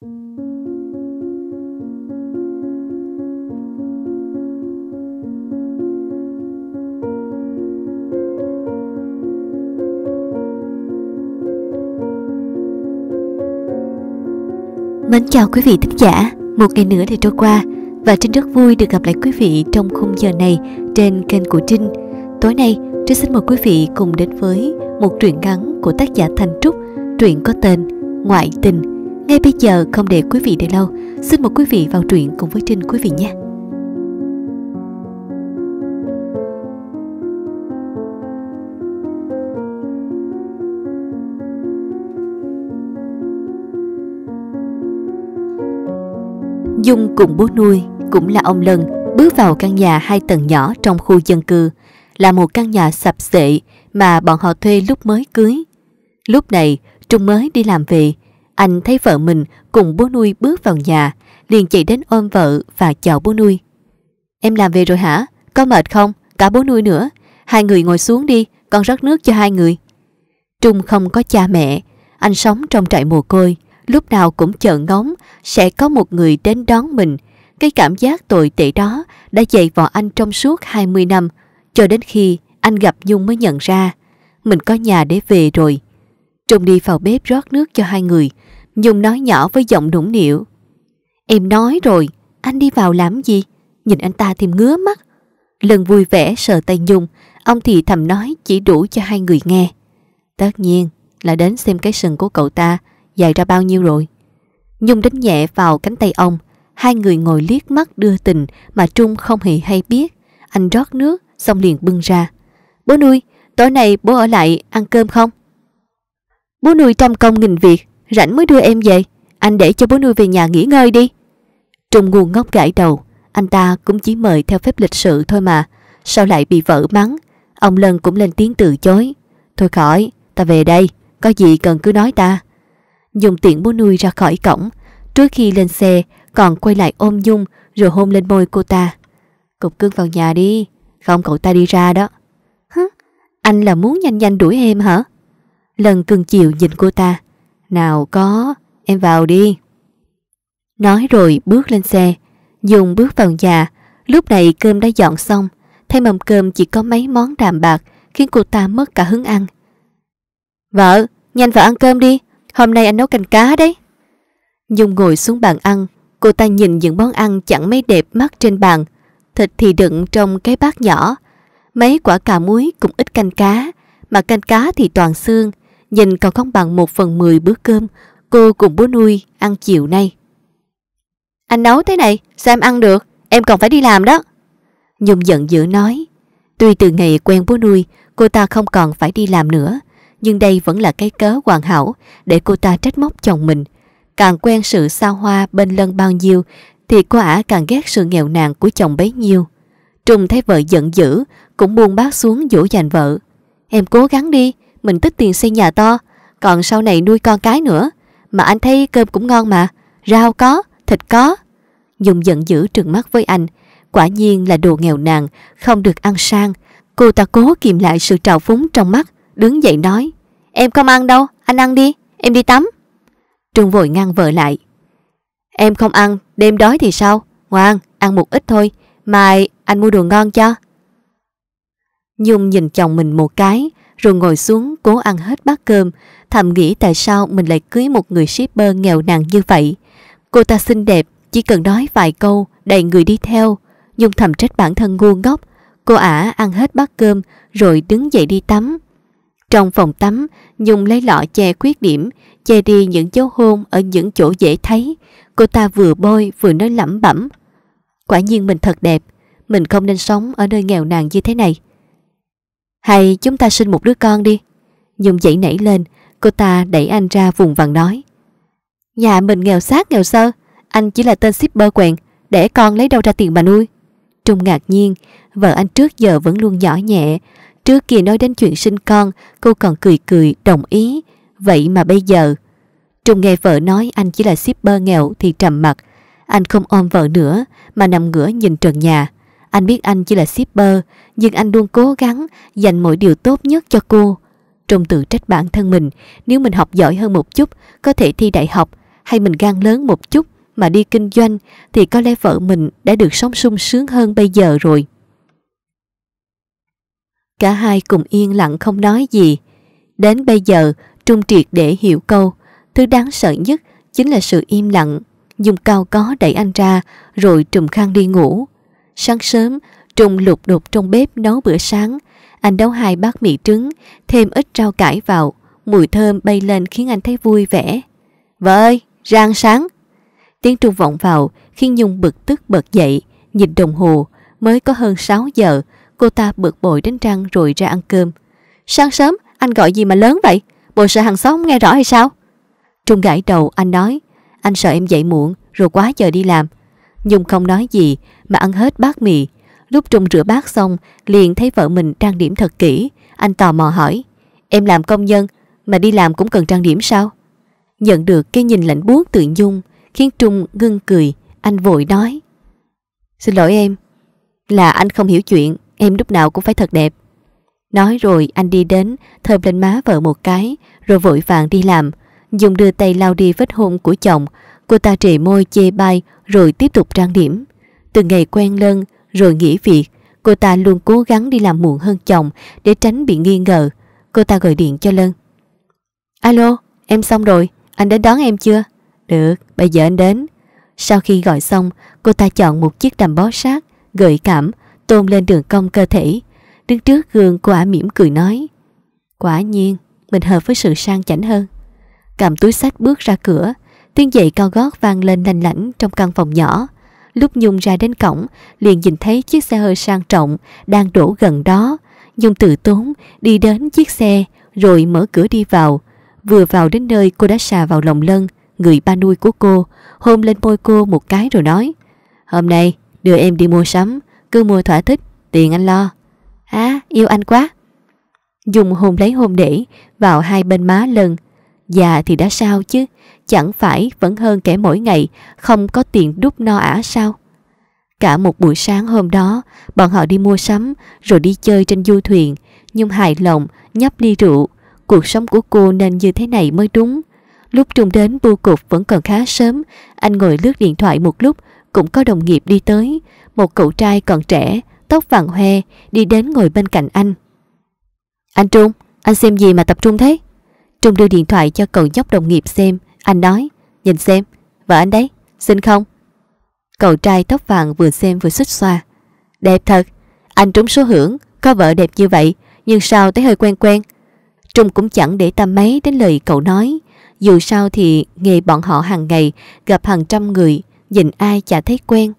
Mến chào quý vị thính giả, một ngày nữa thì trôi qua và Trinh rất vui được gặp lại quý vị trong khung giờ này trên kênh của Trinh. Tối nay, Trinh xin mời quý vị cùng đến với một truyện ngắn của tác giả Thành Trúc, truyện có tên Ngoại tình ngay bây giờ không để quý vị đợi lâu, xin mời quý vị vào truyện cùng với Trinh quý vị nhé. Dung cùng bố nuôi cũng là ông Lân bước vào căn nhà hai tầng nhỏ trong khu dân cư là một căn nhà sập xệ mà bọn họ thuê lúc mới cưới. Lúc này Trung mới đi làm về anh thấy vợ mình cùng bố nuôi bước vào nhà, liền chạy đến ôm vợ và chào bố nuôi. Em làm về rồi hả? Có mệt không? Cả bố nuôi nữa. Hai người ngồi xuống đi, con rót nước cho hai người. Trung không có cha mẹ, anh sống trong trại mồ côi, lúc nào cũng chờ ngóng sẽ có một người đến đón mình. Cái cảm giác tồi tệ đó đã dày vò anh trong suốt 20 năm, cho đến khi anh gặp Nhung mới nhận ra mình có nhà để về rồi. Trung đi vào bếp rót nước cho hai người, Nhung nói nhỏ với giọng đũng điệu. Em nói rồi, anh đi vào làm gì? Nhìn anh ta thì ngứa mắt. Lần vui vẻ sờ tay Nhung, ông thì thầm nói chỉ đủ cho hai người nghe. Tất nhiên là đến xem cái sừng của cậu ta dài ra bao nhiêu rồi. Nhung đánh nhẹ vào cánh tay ông, hai người ngồi liếc mắt đưa tình mà Trung không hề hay biết. Anh rót nước, xong liền bưng ra. Bố nuôi, tối nay bố ở lại ăn cơm không? Bố nuôi trăm công nghìn việc, rảnh mới đưa em về anh để cho bố nuôi về nhà nghỉ ngơi đi trung ngu ngốc gãi đầu anh ta cũng chỉ mời theo phép lịch sự thôi mà sao lại bị vợ mắng ông lân cũng lên tiếng từ chối thôi khỏi ta về đây có gì cần cứ nói ta dùng tiện bố nuôi ra khỏi cổng trước khi lên xe còn quay lại ôm nhung rồi hôn lên môi cô ta. Cục cưng vào nhà đi, không cậu ta đi ra đó. Hứ, anh là muốn nhanh nhanh đuổi em hả? Lần cưng chiều nhìn cô ta, nào có, em vào đi. Nói rồi bước lên xe. Dung bước vào nhà. Lúc này cơm đã dọn xong. Thay mâm cơm chỉ có mấy món đạm bạc khiến cô ta mất cả hứng ăn. Vợ, nhanh vào ăn cơm đi. Hôm nay anh nấu canh cá đấy. Dung ngồi xuống bàn ăn. Cô ta nhìn những món ăn chẳng mấy đẹp mắt trên bàn. Thịt thì đựng trong cái bát nhỏ. Mấy quả cà muối cũng ít canh cá. Mà canh cá thì toàn xương nhìn còn không bằng một phần mười bữa cơm cô cùng bố nuôi ăn chiều nay. Anh nấu thế này, sao em ăn được? Em còn phải đi làm đó. Nhung giận dữ nói. Tuy từ ngày quen bố nuôi, cô ta không còn phải đi làm nữa, nhưng đây vẫn là cái cớ hoàn hảo để cô ta trách móc chồng mình. Càng quen sự xa hoa bên lân bao nhiêu, thì cô ả càng ghét sự nghèo nàn của chồng bấy nhiêu. Trùng thấy vợ giận dữ, cũng buông bát xuống dỗ dành vợ. Em cố gắng đi, mình tích tiền xây nhà to, còn sau này nuôi con cái nữa. Mà anh thấy cơm cũng ngon mà, rau có, thịt có. Dung giận dữ trừng mắt với anh, quả nhiên là đồ nghèo nàn, không được ăn sang. Cô ta cố kìm lại sự trào phúng trong mắt, đứng dậy nói, em không ăn đâu, anh ăn đi, em đi tắm. Trung vội ngăn vợ lại. Em không ăn, đêm đói thì sao? Ngoan, ăn một ít thôi, mai anh mua đồ ngon cho. Nhung nhìn chồng mình một cái, rồi ngồi xuống cố ăn hết bát cơm, thầm nghĩ tại sao mình lại cưới một người shipper nghèo nàn như vậy. Cô ta xinh đẹp, chỉ cần nói vài câu, đầy người đi theo. Nhung thầm trách bản thân ngu ngốc. Cô ả ăn hết bát cơm rồi đứng dậy đi tắm. Trong phòng tắm, Nhung lấy lọ che khuyết điểm, che đi những dấu hôn ở những chỗ dễ thấy. Cô ta vừa bôi vừa nói lẩm bẩm. Quả nhiên mình thật đẹp, mình không nên sống ở nơi nghèo nàn như thế này. Hay chúng ta sinh một đứa con đi Nhung dậy nảy lên Cô ta đẩy anh ra vùng vằng nói Nhà mình nghèo xác nghèo sơ Anh chỉ là tên shipper quẹn Để con lấy đâu ra tiền mà nuôi Trung ngạc nhiên Vợ anh trước giờ vẫn luôn nhỏ nhẹ Trước kia nói đến chuyện sinh con Cô còn cười cười đồng ý Vậy mà bây giờ Trung nghe vợ nói anh chỉ là shipper nghèo Thì trầm mặt Anh không ôm vợ nữa Mà nằm ngửa nhìn trần nhà anh biết anh chỉ là shipper, nhưng anh luôn cố gắng dành mọi điều tốt nhất cho cô. Trong tự trách bản thân mình, nếu mình học giỏi hơn một chút, có thể thi đại học, hay mình gan lớn một chút mà đi kinh doanh, thì có lẽ vợ mình đã được sống sung sướng hơn bây giờ rồi. Cả hai cùng yên lặng không nói gì. Đến bây giờ, Trung triệt để hiểu câu, thứ đáng sợ nhất chính là sự im lặng, dùng cao có đẩy anh ra rồi trùm khăn đi ngủ. Sáng sớm, Trung lục đục trong bếp nấu bữa sáng. Anh nấu hai bát mì trứng, thêm ít rau cải vào. Mùi thơm bay lên khiến anh thấy vui vẻ. Vợ ơi, ra ăn sáng. Tiếng Trung vọng vào khiến Nhung bực tức bật dậy, nhìn đồng hồ. Mới có hơn 6 giờ, cô ta bực bội đến răng rồi ra ăn cơm. Sáng sớm, anh gọi gì mà lớn vậy? Bộ sợ hàng xóm nghe rõ hay sao? Trung gãi đầu, anh nói. Anh sợ em dậy muộn, rồi quá giờ đi làm. Nhung không nói gì mà ăn hết bát mì. Lúc Trung rửa bát xong, liền thấy vợ mình trang điểm thật kỹ. Anh tò mò hỏi, em làm công nhân mà đi làm cũng cần trang điểm sao? Nhận được cái nhìn lạnh buốt từ Nhung khiến Trung ngưng cười, anh vội nói. Xin lỗi em, là anh không hiểu chuyện, em lúc nào cũng phải thật đẹp. Nói rồi anh đi đến, thơm lên má vợ một cái, rồi vội vàng đi làm. Dùng đưa tay lau đi vết hôn của chồng, cô ta trề môi chê bai rồi tiếp tục trang điểm. Từ ngày quen lân rồi nghỉ việc, cô ta luôn cố gắng đi làm muộn hơn chồng để tránh bị nghi ngờ. Cô ta gọi điện cho Lân. Alo, em xong rồi, anh đến đón em chưa? Được, bây giờ anh đến. Sau khi gọi xong, cô ta chọn một chiếc đầm bó sát, gợi cảm, tôn lên đường cong cơ thể. Đứng trước gương cô ả mỉm cười nói. Quả nhiên, mình hợp với sự sang chảnh hơn. Cầm túi sách bước ra cửa, Tiếng dậy cao gót vang lên lành lãnh trong căn phòng nhỏ. Lúc Nhung ra đến cổng, liền nhìn thấy chiếc xe hơi sang trọng đang đổ gần đó. Nhung tự tốn đi đến chiếc xe rồi mở cửa đi vào. Vừa vào đến nơi cô đã xà vào lòng lân, người ba nuôi của cô, hôn lên môi cô một cái rồi nói Hôm nay đưa em đi mua sắm, cứ mua thỏa thích, tiền anh lo. á yêu anh quá. Dùng hôn lấy hôn để vào hai bên má lần. Già thì đã sao chứ, chẳng phải vẫn hơn kẻ mỗi ngày không có tiền đút no ả sao? Cả một buổi sáng hôm đó, bọn họ đi mua sắm rồi đi chơi trên du thuyền, nhung hài lòng, nhấp ly rượu. Cuộc sống của cô nên như thế này mới đúng. Lúc Trung đến bu cục vẫn còn khá sớm, anh ngồi lướt điện thoại một lúc, cũng có đồng nghiệp đi tới. Một cậu trai còn trẻ, tóc vàng hoe, đi đến ngồi bên cạnh anh. Anh Trung, anh xem gì mà tập trung thế? Trung đưa điện thoại cho cậu nhóc đồng nghiệp xem, anh nói, nhìn xem, vợ anh đấy, xinh không? Cậu trai tóc vàng vừa xem vừa xích xoa. Đẹp thật, anh trúng số hưởng, có vợ đẹp như vậy, nhưng sao thấy hơi quen quen. Trung cũng chẳng để tâm mấy đến lời cậu nói. Dù sao thì nghề bọn họ hàng ngày gặp hàng trăm người, nhìn ai chả thấy quen.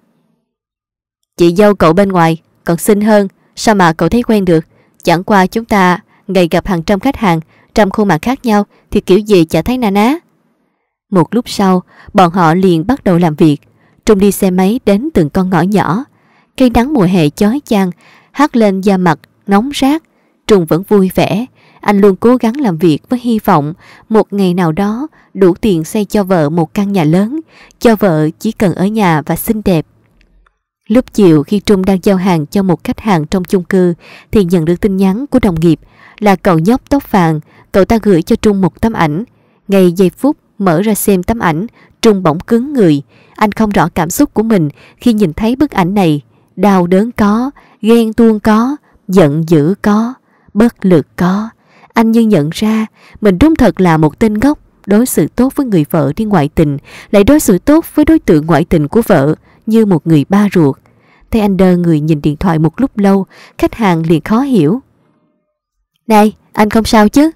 Chị dâu cậu bên ngoài còn xinh hơn, sao mà cậu thấy quen được? Chẳng qua chúng ta ngày gặp hàng trăm khách hàng, trăm khuôn mặt khác nhau thì kiểu gì chả thấy na ná. Một lúc sau, bọn họ liền bắt đầu làm việc. Trung đi xe máy đến từng con ngõ nhỏ. Cây nắng mùa hè chói chang, hắt lên da mặt, nóng rát. Trung vẫn vui vẻ. Anh luôn cố gắng làm việc với hy vọng một ngày nào đó đủ tiền xây cho vợ một căn nhà lớn, cho vợ chỉ cần ở nhà và xinh đẹp. Lúc chiều khi Trung đang giao hàng cho một khách hàng trong chung cư thì nhận được tin nhắn của đồng nghiệp là cậu nhóc tóc vàng, cậu ta gửi cho Trung một tấm ảnh. Ngày giây phút mở ra xem tấm ảnh, Trung bỗng cứng người. Anh không rõ cảm xúc của mình khi nhìn thấy bức ảnh này. Đau đớn có, ghen tuông có, giận dữ có, bất lực có. Anh như nhận ra mình đúng thật là một tên ngốc đối xử tốt với người vợ đi ngoại tình, lại đối xử tốt với đối tượng ngoại tình của vợ như một người ba ruột. Thấy anh đơ người nhìn điện thoại một lúc lâu, khách hàng liền khó hiểu. Này, anh không sao chứ?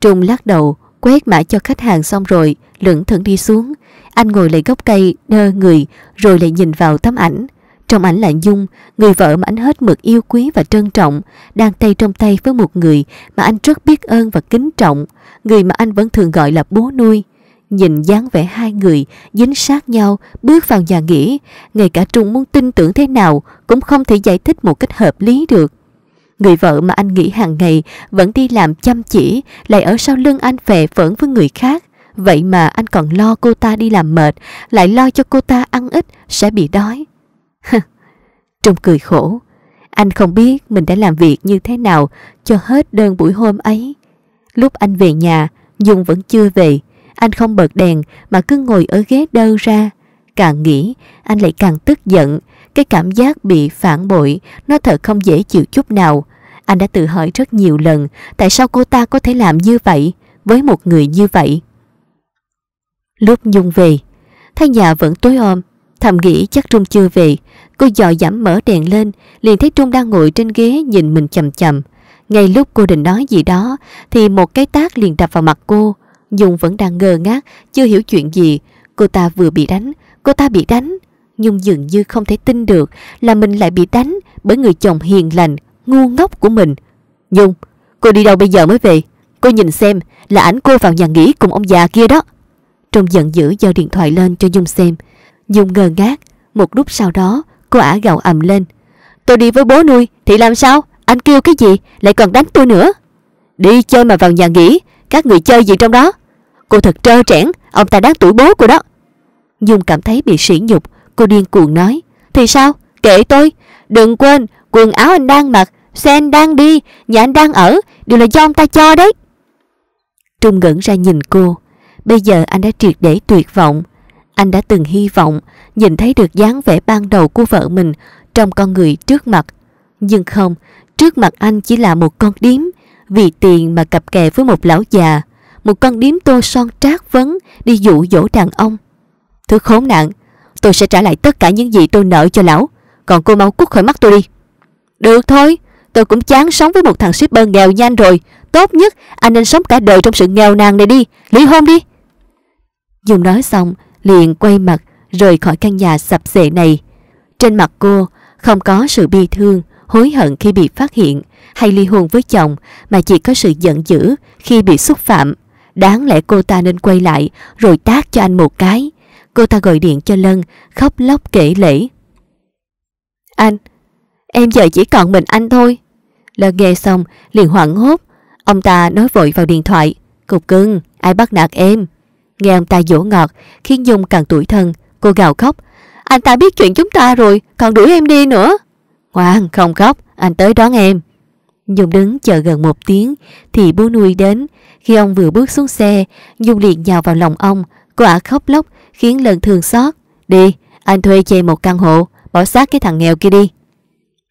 Trung lắc đầu, Quét mã cho khách hàng xong rồi, lững thững đi xuống. Anh ngồi lại gốc cây, đơ người, rồi lại nhìn vào tấm ảnh. Trong ảnh là Dung, người vợ mà anh hết mực yêu quý và trân trọng, đang tay trong tay với một người mà anh rất biết ơn và kính trọng, người mà anh vẫn thường gọi là bố nuôi. Nhìn dáng vẻ hai người dính sát nhau bước vào nhà nghỉ, ngay cả Trung muốn tin tưởng thế nào cũng không thể giải thích một cách hợp lý được. Người vợ mà anh nghĩ hàng ngày vẫn đi làm chăm chỉ, lại ở sau lưng anh về phẫn với người khác. Vậy mà anh còn lo cô ta đi làm mệt, lại lo cho cô ta ăn ít, sẽ bị đói. Trung cười khổ. Anh không biết mình đã làm việc như thế nào cho hết đơn buổi hôm ấy. Lúc anh về nhà, Dung vẫn chưa về. Anh không bật đèn mà cứ ngồi ở ghế đơ ra. Càng nghĩ, anh lại càng tức giận. Cái cảm giác bị phản bội, nó thật không dễ chịu chút nào. Anh đã tự hỏi rất nhiều lần, tại sao cô ta có thể làm như vậy với một người như vậy? Lúc Nhung về, thấy nhà vẫn tối om, thầm nghĩ chắc Trung chưa về. Cô dò dẫm mở đèn lên, liền thấy Trung đang ngồi trên ghế nhìn mình chầm chầm. Ngay lúc cô định nói gì đó, thì một cái tác liền đập vào mặt cô. Nhung vẫn đang ngơ ngác, chưa hiểu chuyện gì. Cô ta vừa bị đánh, cô ta bị đánh, Nhung dường như không thể tin được là mình lại bị đánh bởi người chồng hiền lành, ngu ngốc của mình. Nhung, cô đi đâu bây giờ mới về? Cô nhìn xem là ảnh cô vào nhà nghỉ cùng ông già kia đó. Trong giận dữ giao điện thoại lên cho Nhung xem. Nhung ngơ ngác, một lúc sau đó cô ả gào ầm lên. Tôi đi với bố nuôi thì làm sao? Anh kêu cái gì lại còn đánh tôi nữa? Đi chơi mà vào nhà nghỉ, các người chơi gì trong đó? Cô thật trơ trẽn, ông ta đáng tuổi bố của đó. Nhung cảm thấy bị sỉ nhục, Cô điên cuồng nói Thì sao? kể tôi Đừng quên quần áo anh đang mặc Xe anh đang đi Nhà anh đang ở Đều là do ông ta cho đấy Trung ngẩn ra nhìn cô Bây giờ anh đã triệt để tuyệt vọng Anh đã từng hy vọng Nhìn thấy được dáng vẻ ban đầu của vợ mình Trong con người trước mặt Nhưng không Trước mặt anh chỉ là một con điếm Vì tiền mà cặp kè với một lão già Một con điếm tô son trát vấn Đi dụ dỗ đàn ông Thứ khốn nạn Tôi sẽ trả lại tất cả những gì tôi nợ cho lão Còn cô mau cút khỏi mắt tôi đi Được thôi Tôi cũng chán sống với một thằng shipper nghèo nhanh rồi Tốt nhất anh nên sống cả đời trong sự nghèo nàn này đi ly hôn đi Dung nói xong liền quay mặt Rời khỏi căn nhà sập xệ này Trên mặt cô không có sự bi thương Hối hận khi bị phát hiện Hay ly hôn với chồng Mà chỉ có sự giận dữ khi bị xúc phạm Đáng lẽ cô ta nên quay lại Rồi tác cho anh một cái Cô ta gọi điện cho Lân, khóc lóc kể lễ. Anh, em giờ chỉ còn mình anh thôi. Lân nghe xong, liền hoảng hốt. Ông ta nói vội vào điện thoại. Cục cưng, ai bắt nạt em? Nghe ông ta dỗ ngọt, khiến dung càng tủi thân. Cô gào khóc. Anh ta biết chuyện chúng ta rồi, còn đuổi em đi nữa. Ngoan, không khóc, anh tới đón em. dung đứng chờ gần một tiếng thì bố nuôi đến. Khi ông vừa bước xuống xe, dung liền nhào vào lòng ông, Cô ả khóc lóc khiến lần thường xót. Đi, anh thuê chê một căn hộ, bỏ sát cái thằng nghèo kia đi.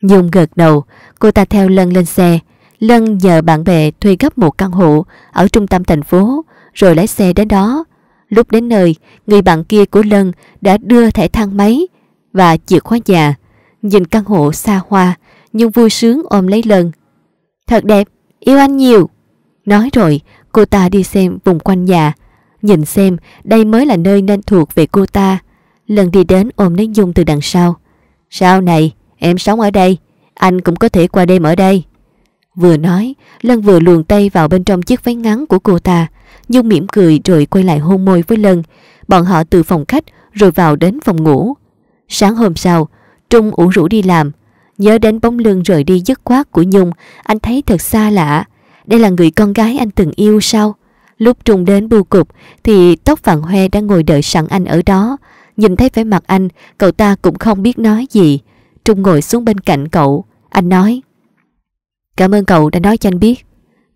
Nhung gật đầu, cô ta theo Lân lên xe. Lân nhờ bạn bè thuê gấp một căn hộ ở trung tâm thành phố, rồi lái xe đến đó. Lúc đến nơi, người bạn kia của Lân đã đưa thẻ thang máy và chìa khóa nhà. Nhìn căn hộ xa hoa, Nhung vui sướng ôm lấy Lân. Thật đẹp, yêu anh nhiều. Nói rồi, cô ta đi xem vùng quanh nhà, Nhìn xem, đây mới là nơi nên thuộc về cô ta. Lần đi đến ôm lấy Dung từ đằng sau. Sau này, em sống ở đây, anh cũng có thể qua đêm ở đây. Vừa nói, Lân vừa luồn tay vào bên trong chiếc váy ngắn của cô ta. Nhung mỉm cười rồi quay lại hôn môi với Lân. Bọn họ từ phòng khách rồi vào đến phòng ngủ. Sáng hôm sau, Trung ủ rũ đi làm. Nhớ đến bóng lưng rời đi dứt khoát của Nhung, anh thấy thật xa lạ. Đây là người con gái anh từng yêu sao? Lúc Trung đến bưu cục thì Tóc Vạn Hoe đang ngồi đợi sẵn anh ở đó. Nhìn thấy vẻ mặt anh, cậu ta cũng không biết nói gì. Trung ngồi xuống bên cạnh cậu. Anh nói Cảm ơn cậu đã nói cho anh biết.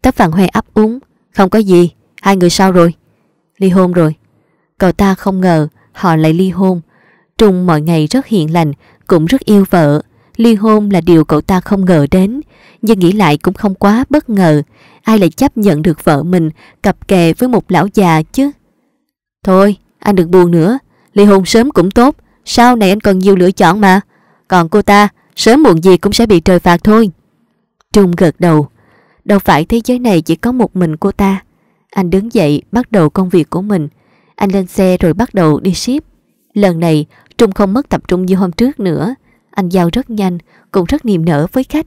Tóc Vạn Hoe ấp úng. Không có gì, hai người sao rồi? Ly hôn rồi. Cậu ta không ngờ họ lại ly hôn. Trung mọi ngày rất hiền lành, cũng rất yêu vợ. Ly hôn là điều cậu ta không ngờ đến, nhưng nghĩ lại cũng không quá bất ngờ. Ai lại chấp nhận được vợ mình cặp kè với một lão già chứ? Thôi, anh đừng buồn nữa. Ly hôn sớm cũng tốt, sau này anh còn nhiều lựa chọn mà. Còn cô ta, sớm muộn gì cũng sẽ bị trời phạt thôi. Trung gật đầu. Đâu phải thế giới này chỉ có một mình cô ta. Anh đứng dậy bắt đầu công việc của mình. Anh lên xe rồi bắt đầu đi ship. Lần này Trung không mất tập trung như hôm trước nữa anh giao rất nhanh, cũng rất niềm nở với khách.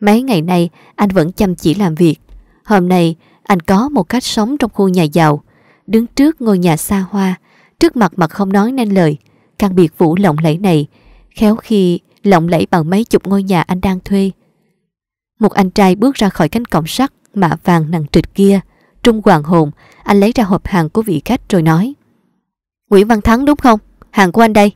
Mấy ngày nay, anh vẫn chăm chỉ làm việc. Hôm nay, anh có một cách sống trong khu nhà giàu, đứng trước ngôi nhà xa hoa, trước mặt mà không nói nên lời, căn biệt vũ lộng lẫy này, khéo khi lộng lẫy bằng mấy chục ngôi nhà anh đang thuê. Một anh trai bước ra khỏi cánh cổng sắt, mạ vàng nặng trịch kia, trung hoàng hồn, anh lấy ra hộp hàng của vị khách rồi nói. Nguyễn Văn Thắng đúng không? Hàng của anh đây.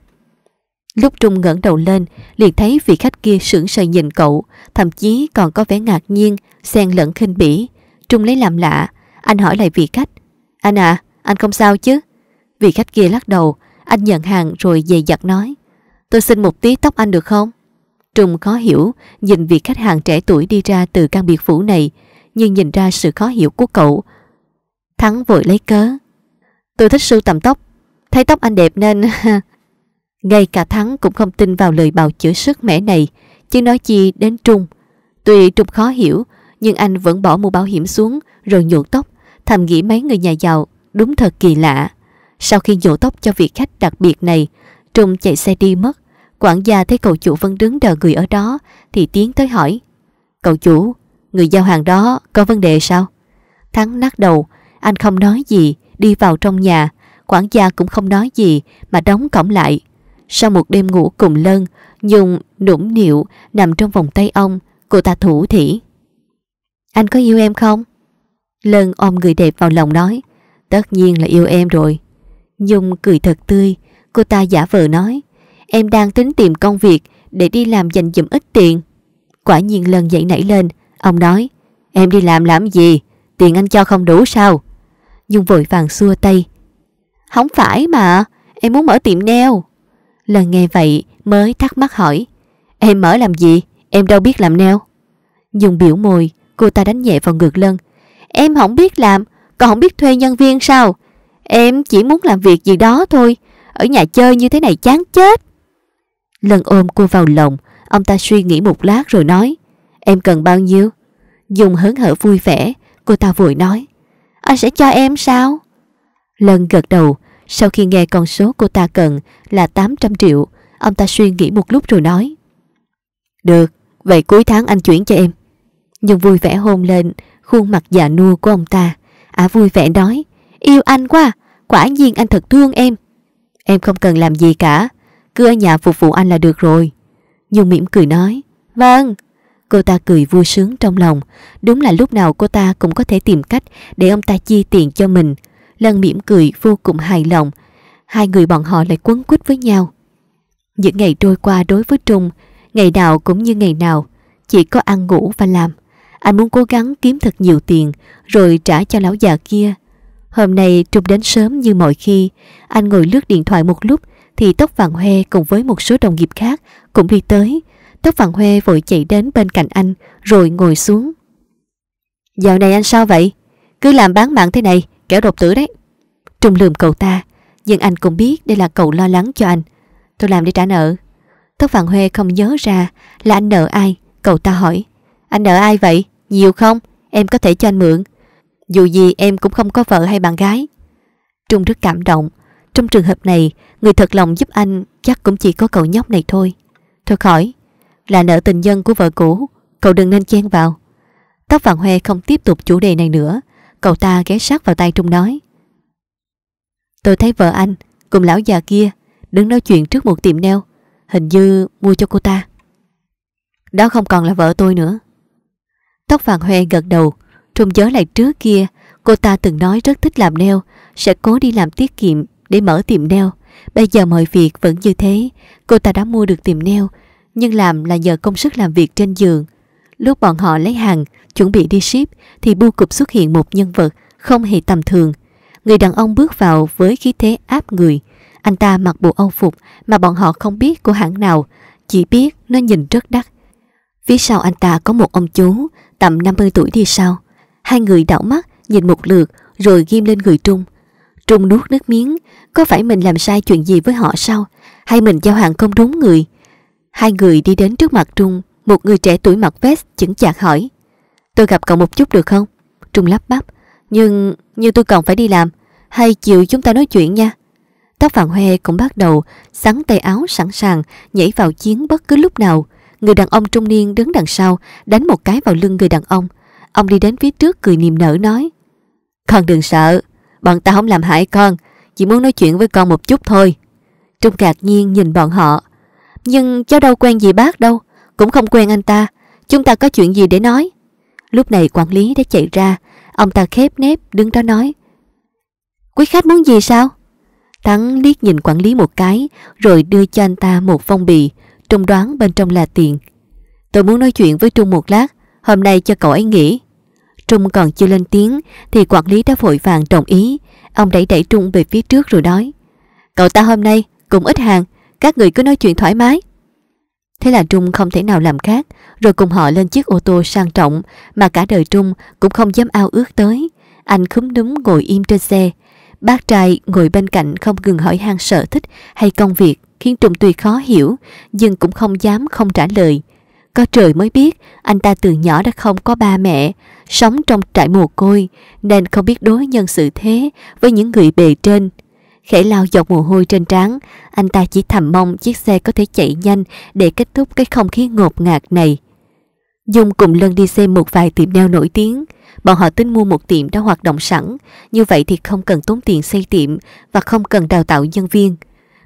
Lúc Trung ngẩng đầu lên, liền thấy vị khách kia sững sờ nhìn cậu, thậm chí còn có vẻ ngạc nhiên, xen lẫn khinh bỉ. Trung lấy làm lạ, anh hỏi lại vị khách. Anh à, anh không sao chứ? Vị khách kia lắc đầu, anh nhận hàng rồi dày dặt nói. Tôi xin một tí tóc anh được không? Trung khó hiểu, nhìn vị khách hàng trẻ tuổi đi ra từ căn biệt phủ này, nhưng nhìn ra sự khó hiểu của cậu. Thắng vội lấy cớ. Tôi thích sưu tầm tóc, thấy tóc anh đẹp nên Ngay cả Thắng cũng không tin vào lời bào chữa sức mẻ này, chứ nói chi đến Trung. Tuy Trung khó hiểu, nhưng anh vẫn bỏ mũ bảo hiểm xuống rồi nhuộn tóc, thầm nghĩ mấy người nhà giàu đúng thật kỳ lạ. Sau khi nhổ tóc cho vị khách đặc biệt này, Trung chạy xe đi mất. Quản gia thấy cậu chủ vẫn đứng đờ người ở đó thì tiến tới hỏi. Cậu chủ, người giao hàng đó có vấn đề sao? Thắng lắc đầu, anh không nói gì, đi vào trong nhà. Quản gia cũng không nói gì mà đóng cổng lại. Sau một đêm ngủ cùng Lân, Nhung nũng nịu nằm trong vòng tay ông, cô ta thủ thỉ. Anh có yêu em không? Lân ôm người đẹp vào lòng nói, tất nhiên là yêu em rồi. Nhung cười thật tươi, cô ta giả vờ nói, em đang tính tìm công việc để đi làm dành dụm ít tiền. Quả nhiên Lân dậy nảy lên, ông nói, em đi làm làm gì, tiền anh cho không đủ sao? Nhung vội vàng xua tay. Không phải mà, em muốn mở tiệm neo. Lần nghe vậy mới thắc mắc hỏi Em mở làm gì? Em đâu biết làm neo Dùng biểu môi Cô ta đánh nhẹ vào ngược lân Em không biết làm Còn không biết thuê nhân viên sao Em chỉ muốn làm việc gì đó thôi Ở nhà chơi như thế này chán chết Lần ôm cô vào lòng Ông ta suy nghĩ một lát rồi nói Em cần bao nhiêu Dùng hớn hở vui vẻ Cô ta vội nói Anh sẽ cho em sao Lần gật đầu sau khi nghe con số cô ta cần là 800 triệu, ông ta suy nghĩ một lúc rồi nói. Được, vậy cuối tháng anh chuyển cho em. Nhung vui vẻ hôn lên khuôn mặt già nua của ông ta. Ả vui vẻ nói, yêu anh quá, quả nhiên anh thật thương em. Em không cần làm gì cả, cứ ở nhà phục vụ anh là được rồi. Nhung mỉm cười nói, vâng. Cô ta cười vui sướng trong lòng Đúng là lúc nào cô ta cũng có thể tìm cách Để ông ta chi tiền cho mình Lan mỉm cười vô cùng hài lòng. Hai người bọn họ lại quấn quýt với nhau. Những ngày trôi qua đối với Trung, ngày nào cũng như ngày nào, chỉ có ăn ngủ và làm. Anh muốn cố gắng kiếm thật nhiều tiền rồi trả cho lão già kia. Hôm nay Trung đến sớm như mọi khi, anh ngồi lướt điện thoại một lúc thì Tóc Vàng Hoe cùng với một số đồng nghiệp khác cũng đi tới. Tóc Vàng Hoe vội chạy đến bên cạnh anh rồi ngồi xuống. Dạo này anh sao vậy? Cứ làm bán mạng thế này, Kéo độc tử đấy Trung lườm cậu ta Nhưng anh cũng biết đây là cậu lo lắng cho anh Tôi làm để trả nợ Tất Vạn Huê không nhớ ra là anh nợ ai Cậu ta hỏi Anh nợ ai vậy? Nhiều không? Em có thể cho anh mượn Dù gì em cũng không có vợ hay bạn gái Trung rất cảm động Trong trường hợp này Người thật lòng giúp anh Chắc cũng chỉ có cậu nhóc này thôi Thôi khỏi Là nợ tình nhân của vợ cũ Cậu đừng nên chen vào Tóc vàng hoe không tiếp tục chủ đề này nữa Cậu ta ghé sát vào tay Trung nói Tôi thấy vợ anh Cùng lão già kia Đứng nói chuyện trước một tiệm neo Hình như mua cho cô ta Đó không còn là vợ tôi nữa Tóc vàng hoe gật đầu Trung nhớ lại trước kia Cô ta từng nói rất thích làm neo Sẽ cố đi làm tiết kiệm để mở tiệm neo Bây giờ mọi việc vẫn như thế Cô ta đã mua được tiệm neo Nhưng làm là nhờ công sức làm việc trên giường Lúc bọn họ lấy hàng, chuẩn bị đi ship thì bưu cục xuất hiện một nhân vật không hề tầm thường. Người đàn ông bước vào với khí thế áp người. Anh ta mặc bộ âu phục mà bọn họ không biết của hãng nào, chỉ biết nó nhìn rất đắt. Phía sau anh ta có một ông chú, tầm 50 tuổi đi sau. Hai người đảo mắt, nhìn một lượt rồi ghim lên người Trung. Trung nuốt nước miếng, có phải mình làm sai chuyện gì với họ sao? Hay mình giao hàng không đúng người? Hai người đi đến trước mặt Trung một người trẻ tuổi mặc vest chững chạc hỏi Tôi gặp cậu một chút được không? Trung lắp bắp Nhưng như tôi còn phải đi làm Hay chiều chúng ta nói chuyện nha Tóc vàng hoe cũng bắt đầu Sắn tay áo sẵn sàng Nhảy vào chiến bất cứ lúc nào Người đàn ông trung niên đứng đằng sau Đánh một cái vào lưng người đàn ông Ông đi đến phía trước cười niềm nở nói Con đừng sợ Bọn ta không làm hại con Chỉ muốn nói chuyện với con một chút thôi Trung ngạc nhiên nhìn bọn họ Nhưng cháu đâu quen gì bác đâu cũng không quen anh ta Chúng ta có chuyện gì để nói Lúc này quản lý đã chạy ra Ông ta khép nép đứng đó nói Quý khách muốn gì sao Thắng liếc nhìn quản lý một cái Rồi đưa cho anh ta một phong bì Trông đoán bên trong là tiền Tôi muốn nói chuyện với Trung một lát Hôm nay cho cậu ấy nghỉ Trung còn chưa lên tiếng Thì quản lý đã vội vàng đồng ý Ông đẩy đẩy Trung về phía trước rồi nói Cậu ta hôm nay cũng ít hàng Các người cứ nói chuyện thoải mái Thế là Trung không thể nào làm khác, rồi cùng họ lên chiếc ô tô sang trọng mà cả đời Trung cũng không dám ao ước tới. Anh khúm núm ngồi im trên xe. Bác trai ngồi bên cạnh không ngừng hỏi han sở thích hay công việc khiến Trung tuy khó hiểu nhưng cũng không dám không trả lời. Có trời mới biết anh ta từ nhỏ đã không có ba mẹ, sống trong trại mồ côi nên không biết đối nhân xử thế với những người bề trên Khẽ lao dọc mồ hôi trên trán, anh ta chỉ thầm mong chiếc xe có thể chạy nhanh để kết thúc cái không khí ngột ngạt này. Dung cùng Lân đi xem một vài tiệm nail nổi tiếng. Bọn họ tính mua một tiệm đã hoạt động sẵn, như vậy thì không cần tốn tiền xây tiệm và không cần đào tạo nhân viên.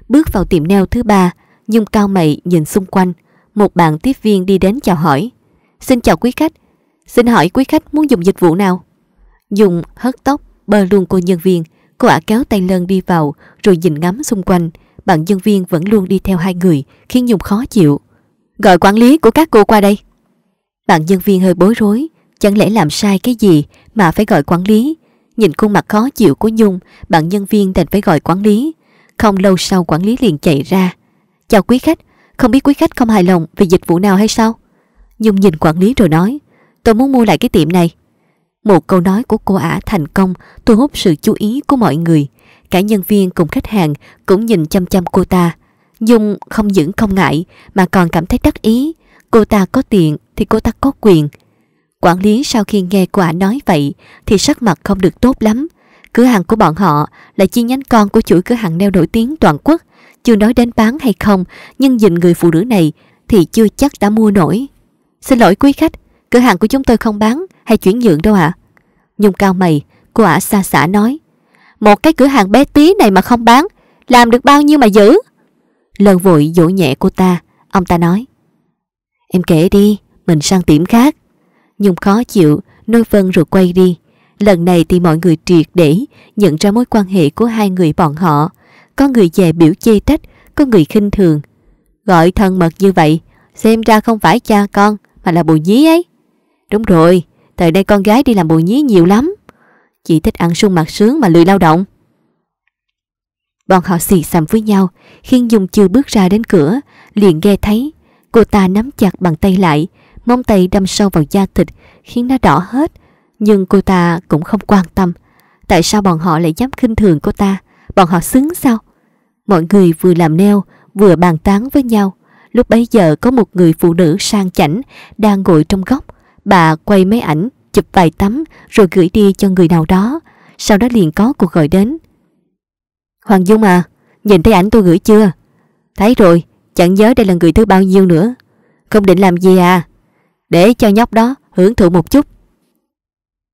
Bước vào tiệm nail thứ ba, Dung cao mày nhìn xung quanh. Một bạn tiếp viên đi đến chào hỏi. Xin chào quý khách. Xin hỏi quý khách muốn dùng dịch vụ nào? Dung hớt tóc, bơ luôn cô nhân viên. Cô ả kéo tay Lân đi vào rồi nhìn ngắm xung quanh. Bạn nhân viên vẫn luôn đi theo hai người khiến Nhung khó chịu. Gọi quản lý của các cô qua đây. Bạn nhân viên hơi bối rối. Chẳng lẽ làm sai cái gì mà phải gọi quản lý. Nhìn khuôn mặt khó chịu của Nhung, bạn nhân viên đành phải gọi quản lý. Không lâu sau quản lý liền chạy ra. Chào quý khách, không biết quý khách không hài lòng về dịch vụ nào hay sao? Nhung nhìn quản lý rồi nói, tôi muốn mua lại cái tiệm này. Một câu nói của cô ả thành công thu hút sự chú ý của mọi người. Cả nhân viên cùng khách hàng cũng nhìn chăm chăm cô ta. Dung không những không ngại mà còn cảm thấy đắc ý. Cô ta có tiền thì cô ta có quyền. Quản lý sau khi nghe cô ả nói vậy thì sắc mặt không được tốt lắm. Cửa hàng của bọn họ là chi nhánh con của chuỗi cửa hàng neo nổi tiếng toàn quốc. Chưa nói đến bán hay không, nhưng nhìn người phụ nữ này thì chưa chắc đã mua nổi. Xin lỗi quý khách, cửa hàng của chúng tôi không bán, hay chuyển nhượng đâu ạ Nhung cao mày Cô ả xa xả nói Một cái cửa hàng bé tí này mà không bán Làm được bao nhiêu mà giữ lần vội dỗ nhẹ cô ta Ông ta nói Em kể đi Mình sang tiệm khác Nhung khó chịu Nôi phân rồi quay đi Lần này thì mọi người triệt để Nhận ra mối quan hệ của hai người bọn họ Có người về biểu chê trách Có người khinh thường Gọi thân mật như vậy Xem ra không phải cha con Mà là bồ nhí ấy Đúng rồi tại đây con gái đi làm bồi nhí nhiều lắm Chỉ thích ăn sung mặt sướng mà lười lao động Bọn họ xì xầm với nhau Khiến Dung chưa bước ra đến cửa Liền nghe thấy Cô ta nắm chặt bàn tay lại Móng tay đâm sâu vào da thịt Khiến nó đỏ hết Nhưng cô ta cũng không quan tâm Tại sao bọn họ lại dám khinh thường cô ta Bọn họ xứng sao Mọi người vừa làm neo Vừa bàn tán với nhau Lúc bấy giờ có một người phụ nữ sang chảnh Đang ngồi trong góc Bà quay máy ảnh, chụp vài tấm rồi gửi đi cho người nào đó. Sau đó liền có cuộc gọi đến. Hoàng Dung à, nhìn thấy ảnh tôi gửi chưa? Thấy rồi, chẳng nhớ đây là người thứ bao nhiêu nữa. Không định làm gì à? Để cho nhóc đó hưởng thụ một chút.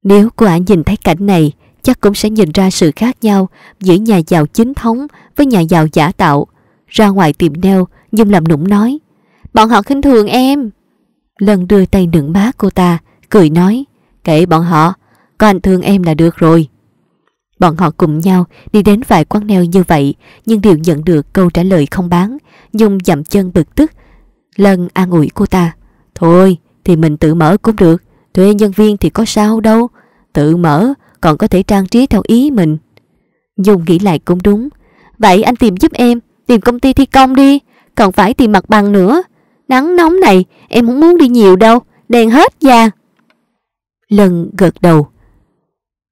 Nếu cô ả nhìn thấy cảnh này, chắc cũng sẽ nhìn ra sự khác nhau giữa nhà giàu chính thống với nhà giàu giả tạo. Ra ngoài tiệm neo, Nhung làm nũng nói. Bọn họ khinh thường em. Lần đưa tay nựng má cô ta, cười nói, kệ bọn họ, có anh thương em là được rồi. Bọn họ cùng nhau đi đến vài quán neo như vậy nhưng đều nhận được câu trả lời không bán. Nhung dậm chân bực tức. Lần an ủi cô ta. Thôi thì mình tự mở cũng được. Thuê nhân viên thì có sao đâu. Tự mở còn có thể trang trí theo ý mình. Nhung nghĩ lại cũng đúng. Vậy anh tìm giúp em. Tìm công ty thi công đi. Còn phải tìm mặt bằng nữa. Nắng nóng này em không muốn đi nhiều đâu, đèn hết già. Lần gật đầu.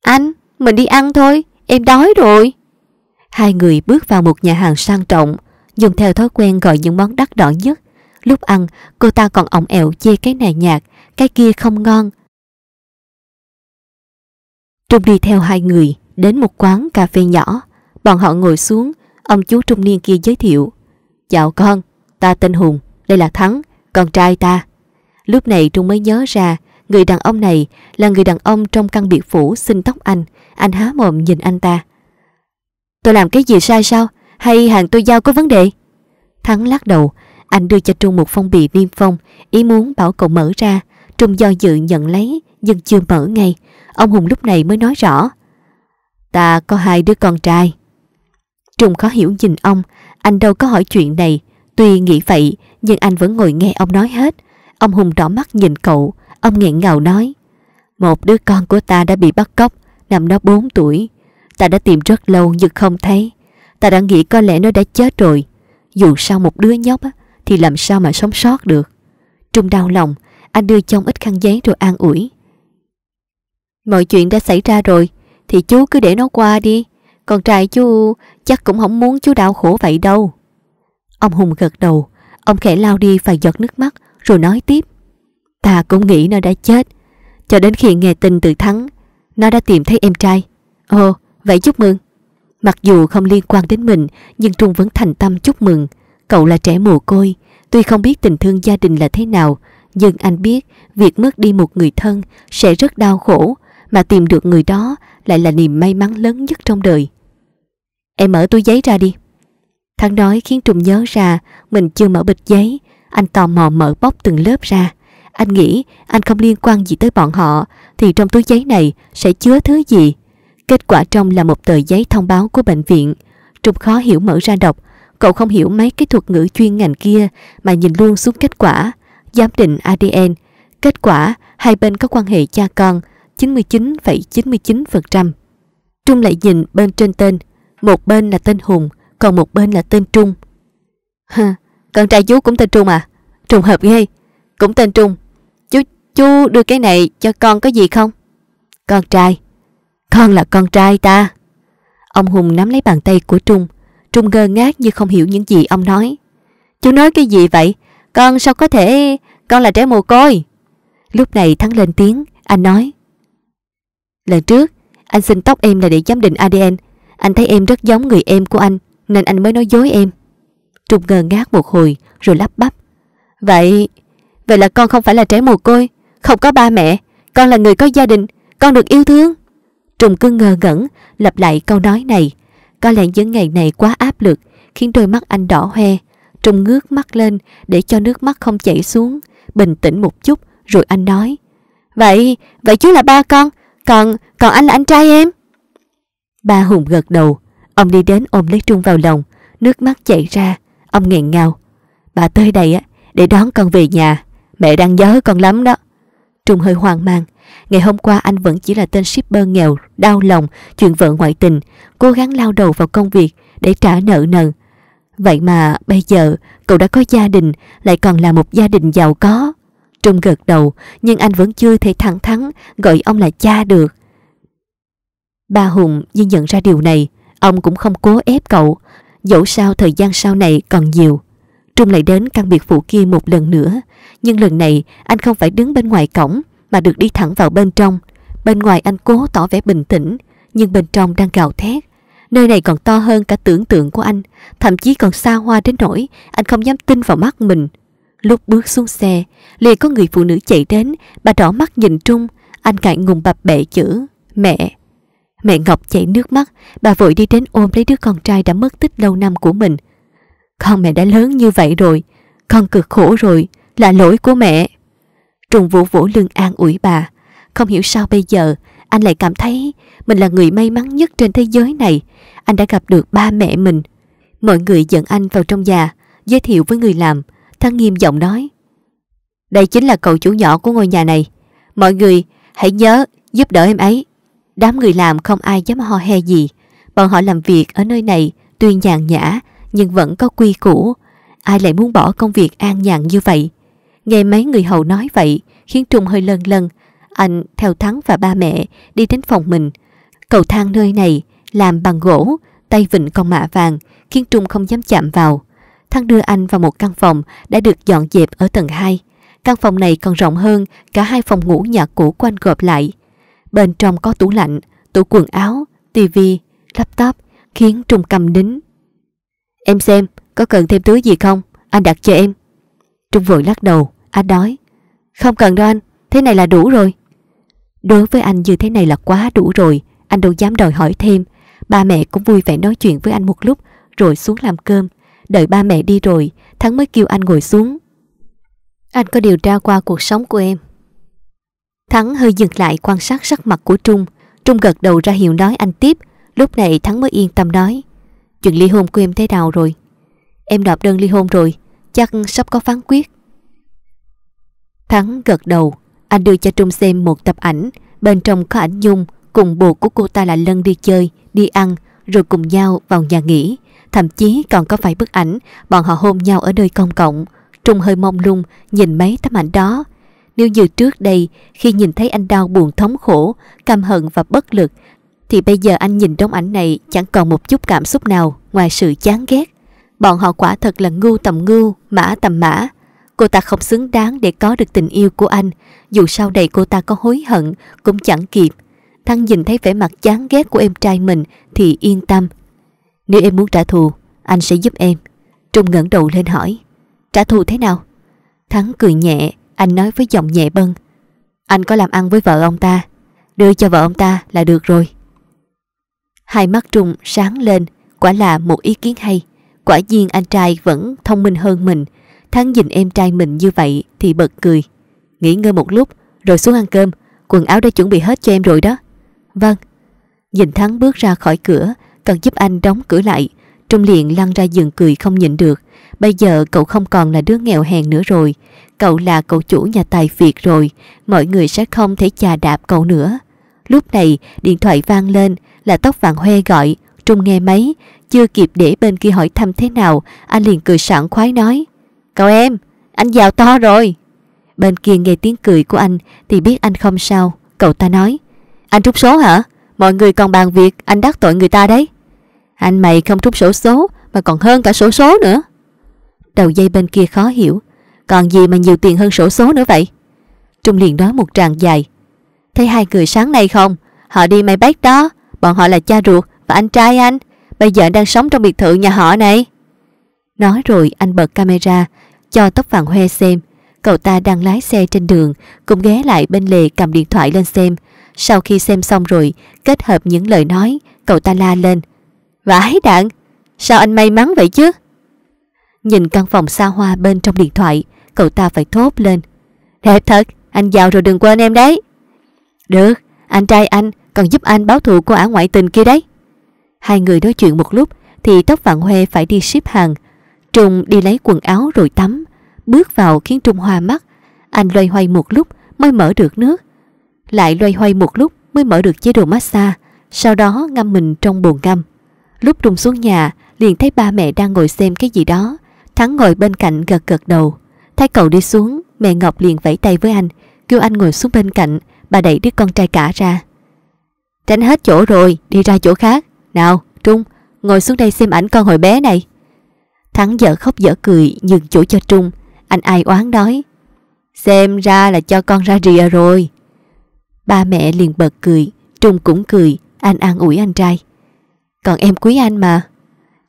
Anh, mình đi ăn thôi, em đói rồi. Hai người bước vào một nhà hàng sang trọng, dùng theo thói quen gọi những món đắt đỏ nhất. Lúc ăn, cô ta còn ỏng ẹo chê cái này nhạt, cái kia không ngon. Trung đi theo hai người, đến một quán cà phê nhỏ. Bọn họ ngồi xuống, ông chú trung niên kia giới thiệu. Chào con, ta tên Hùng, đây là Thắng, con trai ta. Lúc này Trung mới nhớ ra người đàn ông này là người đàn ông trong căn biệt phủ xin tóc anh. Anh há mồm nhìn anh ta. Tôi làm cái gì sai sao? Hay hàng tôi giao có vấn đề? Thắng lắc đầu, anh đưa cho Trung một phong bì niêm phong, ý muốn bảo cậu mở ra. Trung do dự nhận lấy, nhưng chưa mở ngay. Ông Hùng lúc này mới nói rõ. Ta có hai đứa con trai. Trung khó hiểu nhìn ông, anh đâu có hỏi chuyện này Tuy nghĩ vậy, nhưng anh vẫn ngồi nghe ông nói hết. Ông Hùng đỏ mắt nhìn cậu, ông nghẹn ngào nói. Một đứa con của ta đã bị bắt cóc, năm nó 4 tuổi. Ta đã tìm rất lâu nhưng không thấy. Ta đã nghĩ có lẽ nó đã chết rồi. Dù sao một đứa nhóc á, thì làm sao mà sống sót được. Trung đau lòng, anh đưa chồng ít khăn giấy rồi an ủi. Mọi chuyện đã xảy ra rồi, thì chú cứ để nó qua đi. Con trai chú chắc cũng không muốn chú đau khổ vậy đâu. Ông Hùng gật đầu, ông khẽ lao đi vài giọt nước mắt rồi nói tiếp. Ta cũng nghĩ nó đã chết, cho đến khi nghe tin từ Thắng, nó đã tìm thấy em trai. Ồ, vậy chúc mừng. Mặc dù không liên quan đến mình, nhưng Trung vẫn thành tâm chúc mừng. Cậu là trẻ mồ côi, tuy không biết tình thương gia đình là thế nào, nhưng anh biết việc mất đi một người thân sẽ rất đau khổ, mà tìm được người đó lại là niềm may mắn lớn nhất trong đời. Em mở túi giấy ra đi. Thắng nói khiến Trung nhớ ra mình chưa mở bịch giấy, anh tò mò mở bóc từng lớp ra. Anh nghĩ anh không liên quan gì tới bọn họ thì trong túi giấy này sẽ chứa thứ gì. Kết quả trong là một tờ giấy thông báo của bệnh viện. Trung khó hiểu mở ra đọc, cậu không hiểu mấy cái thuật ngữ chuyên ngành kia mà nhìn luôn xuống kết quả, giám định ADN. Kết quả hai bên có quan hệ cha con 99,99%. ,99%. Trung lại nhìn bên trên tên, một bên là tên Hùng, còn một bên là tên Trung ha, Con trai chú cũng tên Trung à Trùng hợp ghê Cũng tên Trung Chú chú đưa cái này cho con có gì không Con trai Con là con trai ta Ông Hùng nắm lấy bàn tay của Trung Trung ngơ ngác như không hiểu những gì ông nói Chú nói cái gì vậy Con sao có thể Con là trẻ mồ côi Lúc này Thắng lên tiếng Anh nói Lần trước Anh xin tóc em là để giám định ADN Anh thấy em rất giống người em của anh nên anh mới nói dối em Trung ngờ ngác một hồi rồi lắp bắp Vậy Vậy là con không phải là trẻ mồ côi Không có ba mẹ Con là người có gia đình Con được yêu thương Trung cứ ngờ ngẩn Lặp lại câu nói này Có lẽ những ngày này quá áp lực Khiến đôi mắt anh đỏ hoe Trung ngước mắt lên Để cho nước mắt không chảy xuống Bình tĩnh một chút Rồi anh nói Vậy Vậy chú là ba con Còn Còn anh là anh trai em Ba Hùng gật đầu Ông đi đến ôm lấy Trung vào lòng, nước mắt chảy ra, ông nghẹn ngào. Bà tới đây á để đón con về nhà, mẹ đang nhớ con lắm đó. Trung hơi hoang mang, ngày hôm qua anh vẫn chỉ là tên shipper nghèo, đau lòng, chuyện vợ ngoại tình, cố gắng lao đầu vào công việc để trả nợ nần. Vậy mà bây giờ cậu đã có gia đình, lại còn là một gia đình giàu có. Trung gật đầu, nhưng anh vẫn chưa thể thẳng thắn gọi ông là cha được. Ba Hùng như nhận ra điều này, Ông cũng không cố ép cậu, dẫu sao thời gian sau này còn nhiều. Trung lại đến căn biệt phủ kia một lần nữa, nhưng lần này anh không phải đứng bên ngoài cổng mà được đi thẳng vào bên trong. Bên ngoài anh cố tỏ vẻ bình tĩnh, nhưng bên trong đang gào thét. Nơi này còn to hơn cả tưởng tượng của anh, thậm chí còn xa hoa đến nỗi anh không dám tin vào mắt mình. Lúc bước xuống xe, liền có người phụ nữ chạy đến, bà đỏ mắt nhìn Trung, anh ngại ngùng bập bẹ chữ, mẹ. Mẹ Ngọc chảy nước mắt, bà vội đi đến ôm lấy đứa con trai đã mất tích lâu năm của mình. Con mẹ đã lớn như vậy rồi, con cực khổ rồi, là lỗi của mẹ. Trùng vũ vũ lưng an ủi bà. Không hiểu sao bây giờ, anh lại cảm thấy mình là người may mắn nhất trên thế giới này. Anh đã gặp được ba mẹ mình. Mọi người dẫn anh vào trong nhà, giới thiệu với người làm. Thăng nghiêm giọng nói. Đây chính là cậu chủ nhỏ của ngôi nhà này. Mọi người hãy nhớ giúp đỡ em ấy. Đám người làm không ai dám ho he gì. Bọn họ làm việc ở nơi này tuy nhàn nhã nhưng vẫn có quy củ. Ai lại muốn bỏ công việc an nhàn như vậy? Nghe mấy người hầu nói vậy khiến Trung hơi lân lân. Anh theo Thắng và ba mẹ đi đến phòng mình. Cầu thang nơi này làm bằng gỗ, tay vịnh con mạ vàng khiến Trung không dám chạm vào. Thắng đưa anh vào một căn phòng đã được dọn dẹp ở tầng 2. Căn phòng này còn rộng hơn cả hai phòng ngủ nhà cũ của anh gộp lại – Bên trong có tủ lạnh, tủ quần áo, tivi, laptop khiến Trung cầm nín. Em xem, có cần thêm thứ gì không? Anh đặt cho em. Trung vội lắc đầu, anh nói. Không cần đâu anh, thế này là đủ rồi. Đối với anh như thế này là quá đủ rồi, anh đâu dám đòi hỏi thêm. Ba mẹ cũng vui vẻ nói chuyện với anh một lúc rồi xuống làm cơm. Đợi ba mẹ đi rồi, Thắng mới kêu anh ngồi xuống. Anh có điều tra qua cuộc sống của em Thắng hơi dừng lại quan sát sắc mặt của Trung. Trung gật đầu ra hiệu nói anh tiếp. Lúc này Thắng mới yên tâm nói. Chuyện ly hôn của em thế nào rồi? Em nộp đơn ly hôn rồi, chắc sắp có phán quyết. Thắng gật đầu, anh đưa cho Trung xem một tập ảnh, bên trong có ảnh Nhung cùng bồ của cô ta là Lân đi chơi, đi ăn, rồi cùng nhau vào nhà nghỉ. Thậm chí còn có vài bức ảnh, bọn họ hôn nhau ở nơi công cộng. Trung hơi mông lung, nhìn mấy tấm ảnh đó, nếu như trước đây, khi nhìn thấy anh đau buồn thống khổ, căm hận và bất lực, thì bây giờ anh nhìn trong ảnh này chẳng còn một chút cảm xúc nào ngoài sự chán ghét. Bọn họ quả thật là ngu tầm ngu, mã tầm mã. Cô ta không xứng đáng để có được tình yêu của anh, dù sau đây cô ta có hối hận cũng chẳng kịp. Thăng nhìn thấy vẻ mặt chán ghét của em trai mình thì yên tâm. Nếu em muốn trả thù, anh sẽ giúp em. Trung ngẩng đầu lên hỏi. Trả thù thế nào? Thắng cười nhẹ, anh nói với giọng nhẹ bâng Anh có làm ăn với vợ ông ta Đưa cho vợ ông ta là được rồi Hai mắt trùng sáng lên Quả là một ý kiến hay Quả nhiên anh trai vẫn thông minh hơn mình Thắng nhìn em trai mình như vậy Thì bật cười Nghỉ ngơi một lúc rồi xuống ăn cơm Quần áo đã chuẩn bị hết cho em rồi đó Vâng Nhìn Thắng bước ra khỏi cửa Cần giúp anh đóng cửa lại Trung liền lăn ra giường cười không nhịn được Bây giờ cậu không còn là đứa nghèo hèn nữa rồi cậu là cậu chủ nhà tài Việt rồi, mọi người sẽ không thể chà đạp cậu nữa. Lúc này, điện thoại vang lên, là tóc vàng hoe gọi, Trung nghe máy, chưa kịp để bên kia hỏi thăm thế nào, anh liền cười sảng khoái nói. Cậu em, anh giàu to rồi. Bên kia nghe tiếng cười của anh thì biết anh không sao, cậu ta nói. Anh trúng số hả? Mọi người còn bàn việc anh đắc tội người ta đấy. Anh mày không trúng sổ số mà còn hơn cả sổ số nữa. Đầu dây bên kia khó hiểu, còn gì mà nhiều tiền hơn sổ số nữa vậy Trung liền nói một tràng dài Thấy hai người sáng nay không Họ đi máy bác đó Bọn họ là cha ruột và anh trai anh Bây giờ anh đang sống trong biệt thự nhà họ này Nói rồi anh bật camera Cho tóc vàng hoe xem Cậu ta đang lái xe trên đường Cũng ghé lại bên lề cầm điện thoại lên xem Sau khi xem xong rồi Kết hợp những lời nói Cậu ta la lên Vãi đạn Sao anh may mắn vậy chứ Nhìn căn phòng xa hoa bên trong điện thoại cậu ta phải thốt lên. Đẹp thật, anh giàu rồi đừng quên em đấy. Được, anh trai anh còn giúp anh báo thù cô ả ngoại tình kia đấy. Hai người nói chuyện một lúc thì Tóc Vạn Huê phải đi ship hàng. Trung đi lấy quần áo rồi tắm, bước vào khiến Trung hoa mắt. Anh loay hoay một lúc mới mở được nước. Lại loay hoay một lúc mới mở được chế độ massage, sau đó ngâm mình trong bồn ngâm. Lúc Trung xuống nhà, liền thấy ba mẹ đang ngồi xem cái gì đó. Thắng ngồi bên cạnh gật gật đầu. Thấy cậu đi xuống, mẹ Ngọc liền vẫy tay với anh, kêu anh ngồi xuống bên cạnh, bà đẩy đứa con trai cả ra. Tránh hết chỗ rồi, đi ra chỗ khác. Nào, Trung, ngồi xuống đây xem ảnh con hồi bé này. Thắng dở khóc dở cười nhường chỗ cho Trung, anh ai oán đói Xem ra là cho con ra rìa rồi. Ba mẹ liền bật cười, Trung cũng cười, anh an ủi anh trai. Còn em quý anh mà.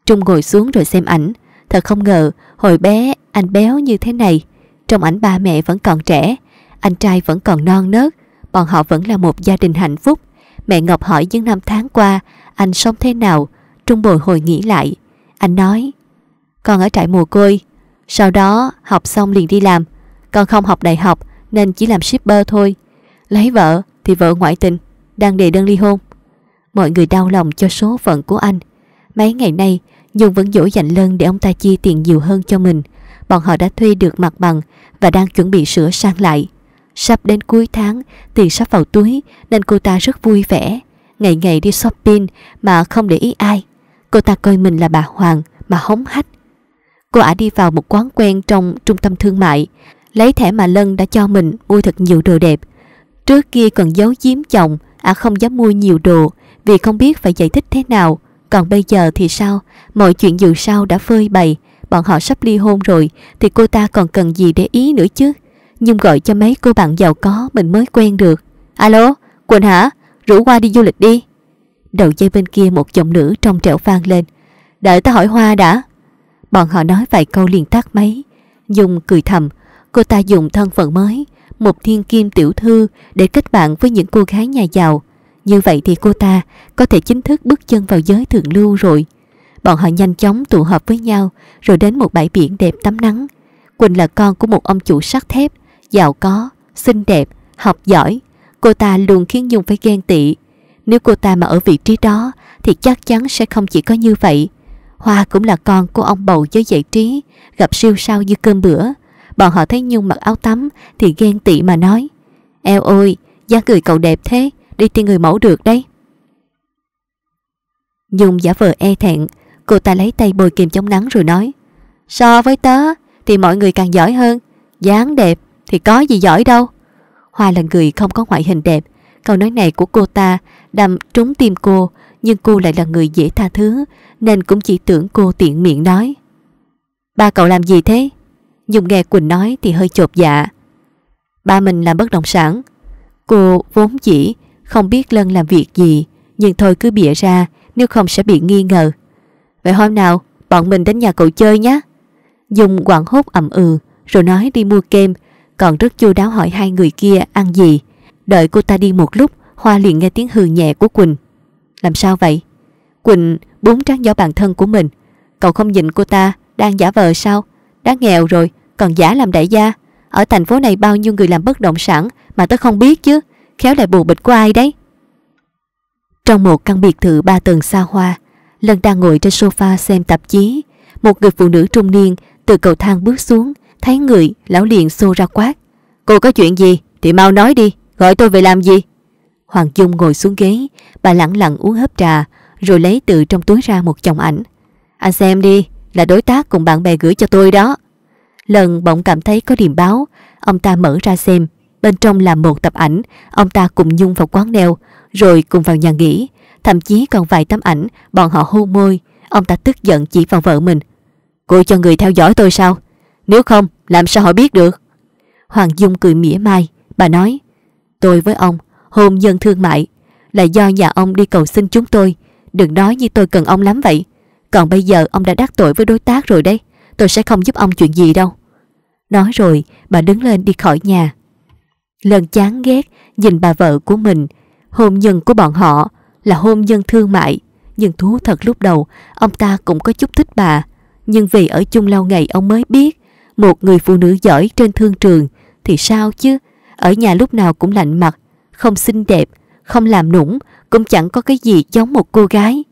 Trung ngồi xuống rồi xem ảnh, Thật không ngờ, hồi bé anh béo như thế này. Trong ảnh ba mẹ vẫn còn trẻ, anh trai vẫn còn non nớt, bọn họ vẫn là một gia đình hạnh phúc. Mẹ Ngọc hỏi những năm tháng qua, anh sống thế nào? Trung bồi hồi nghĩ lại. Anh nói, con ở trại mồ côi, sau đó học xong liền đi làm. Con không học đại học nên chỉ làm shipper thôi. Lấy vợ thì vợ ngoại tình, đang đề đơn ly hôn. Mọi người đau lòng cho số phận của anh. Mấy ngày nay, nhưng vẫn dỗ dành Lân để ông ta chi tiền nhiều hơn cho mình. Bọn họ đã thuê được mặt bằng và đang chuẩn bị sửa sang lại. Sắp đến cuối tháng, tiền sắp vào túi nên cô ta rất vui vẻ. Ngày ngày đi shopping mà không để ý ai. Cô ta coi mình là bà Hoàng mà hống hách. Cô ả đi vào một quán quen trong trung tâm thương mại, lấy thẻ mà Lân đã cho mình mua thật nhiều đồ đẹp. Trước kia còn giấu giếm chồng, ả không dám mua nhiều đồ vì không biết phải giải thích thế nào còn bây giờ thì sao? Mọi chuyện dù sao đã phơi bày, bọn họ sắp ly hôn rồi thì cô ta còn cần gì để ý nữa chứ? Nhưng gọi cho mấy cô bạn giàu có mình mới quen được. Alo, Quỳnh hả? Rủ hoa đi du lịch đi. Đầu dây bên kia một giọng nữ trong trẻo vang lên. Đợi ta hỏi Hoa đã. Bọn họ nói vài câu liền tắt máy. Dung cười thầm, cô ta dùng thân phận mới, một thiên kim tiểu thư để kết bạn với những cô gái nhà giàu như vậy thì cô ta có thể chính thức bước chân vào giới thượng lưu rồi. Bọn họ nhanh chóng tụ họp với nhau rồi đến một bãi biển đẹp tắm nắng. Quỳnh là con của một ông chủ sắt thép, giàu có, xinh đẹp, học giỏi. Cô ta luôn khiến Nhung phải ghen tị. Nếu cô ta mà ở vị trí đó thì chắc chắn sẽ không chỉ có như vậy. Hoa cũng là con của ông bầu giới giải trí, gặp siêu sao như cơm bữa. Bọn họ thấy Nhung mặc áo tắm thì ghen tị mà nói. Eo ơi, da người cậu đẹp thế, đi tìm người mẫu được đấy. Nhung giả vờ e thẹn, cô ta lấy tay bồi kìm chống nắng rồi nói So với tớ thì mọi người càng giỏi hơn, dáng đẹp thì có gì giỏi đâu. Hoa là người không có ngoại hình đẹp, câu nói này của cô ta đâm trúng tim cô nhưng cô lại là người dễ tha thứ nên cũng chỉ tưởng cô tiện miệng nói. Ba cậu làm gì thế? Nhung nghe Quỳnh nói thì hơi chột dạ. Ba mình làm bất động sản. Cô vốn dĩ không biết Lân làm việc gì Nhưng thôi cứ bịa ra Nếu không sẽ bị nghi ngờ Vậy hôm nào bọn mình đến nhà cậu chơi nhé Dung quảng hốt ẩm ừ Rồi nói đi mua kem Còn rất chu đáo hỏi hai người kia ăn gì Đợi cô ta đi một lúc Hoa liền nghe tiếng hừ nhẹ của Quỳnh Làm sao vậy Quỳnh bốn trắng gió bản thân của mình Cậu không nhìn cô ta đang giả vờ sao Đã nghèo rồi còn giả làm đại gia Ở thành phố này bao nhiêu người làm bất động sản Mà tớ không biết chứ khéo lại buồn bịch của ai đấy. Trong một căn biệt thự ba tầng xa hoa, Lân đang ngồi trên sofa xem tạp chí. Một người phụ nữ trung niên từ cầu thang bước xuống, thấy người, lão liền xô ra quát. Cô có chuyện gì? Thì mau nói đi, gọi tôi về làm gì? Hoàng Dung ngồi xuống ghế, bà lặng lặng uống hớp trà, rồi lấy từ trong túi ra một chồng ảnh. Anh xem đi, là đối tác cùng bạn bè gửi cho tôi đó. Lần bỗng cảm thấy có điềm báo, ông ta mở ra xem, Bên trong là một tập ảnh, ông ta cùng Nhung vào quán neo, rồi cùng vào nhà nghỉ. Thậm chí còn vài tấm ảnh, bọn họ hôn môi. Ông ta tức giận chỉ vào vợ mình. Cô cho người theo dõi tôi sao? Nếu không, làm sao họ biết được? Hoàng Dung cười mỉa mai, bà nói. Tôi với ông, hôn nhân thương mại, là do nhà ông đi cầu xin chúng tôi. Đừng nói như tôi cần ông lắm vậy. Còn bây giờ ông đã đắc tội với đối tác rồi đấy. Tôi sẽ không giúp ông chuyện gì đâu. Nói rồi, bà đứng lên đi khỏi nhà. Lần chán ghét nhìn bà vợ của mình, hôn nhân của bọn họ là hôn nhân thương mại. Nhưng thú thật lúc đầu, ông ta cũng có chút thích bà. Nhưng vì ở chung lâu ngày ông mới biết, một người phụ nữ giỏi trên thương trường thì sao chứ? Ở nhà lúc nào cũng lạnh mặt, không xinh đẹp, không làm nũng, cũng chẳng có cái gì giống một cô gái.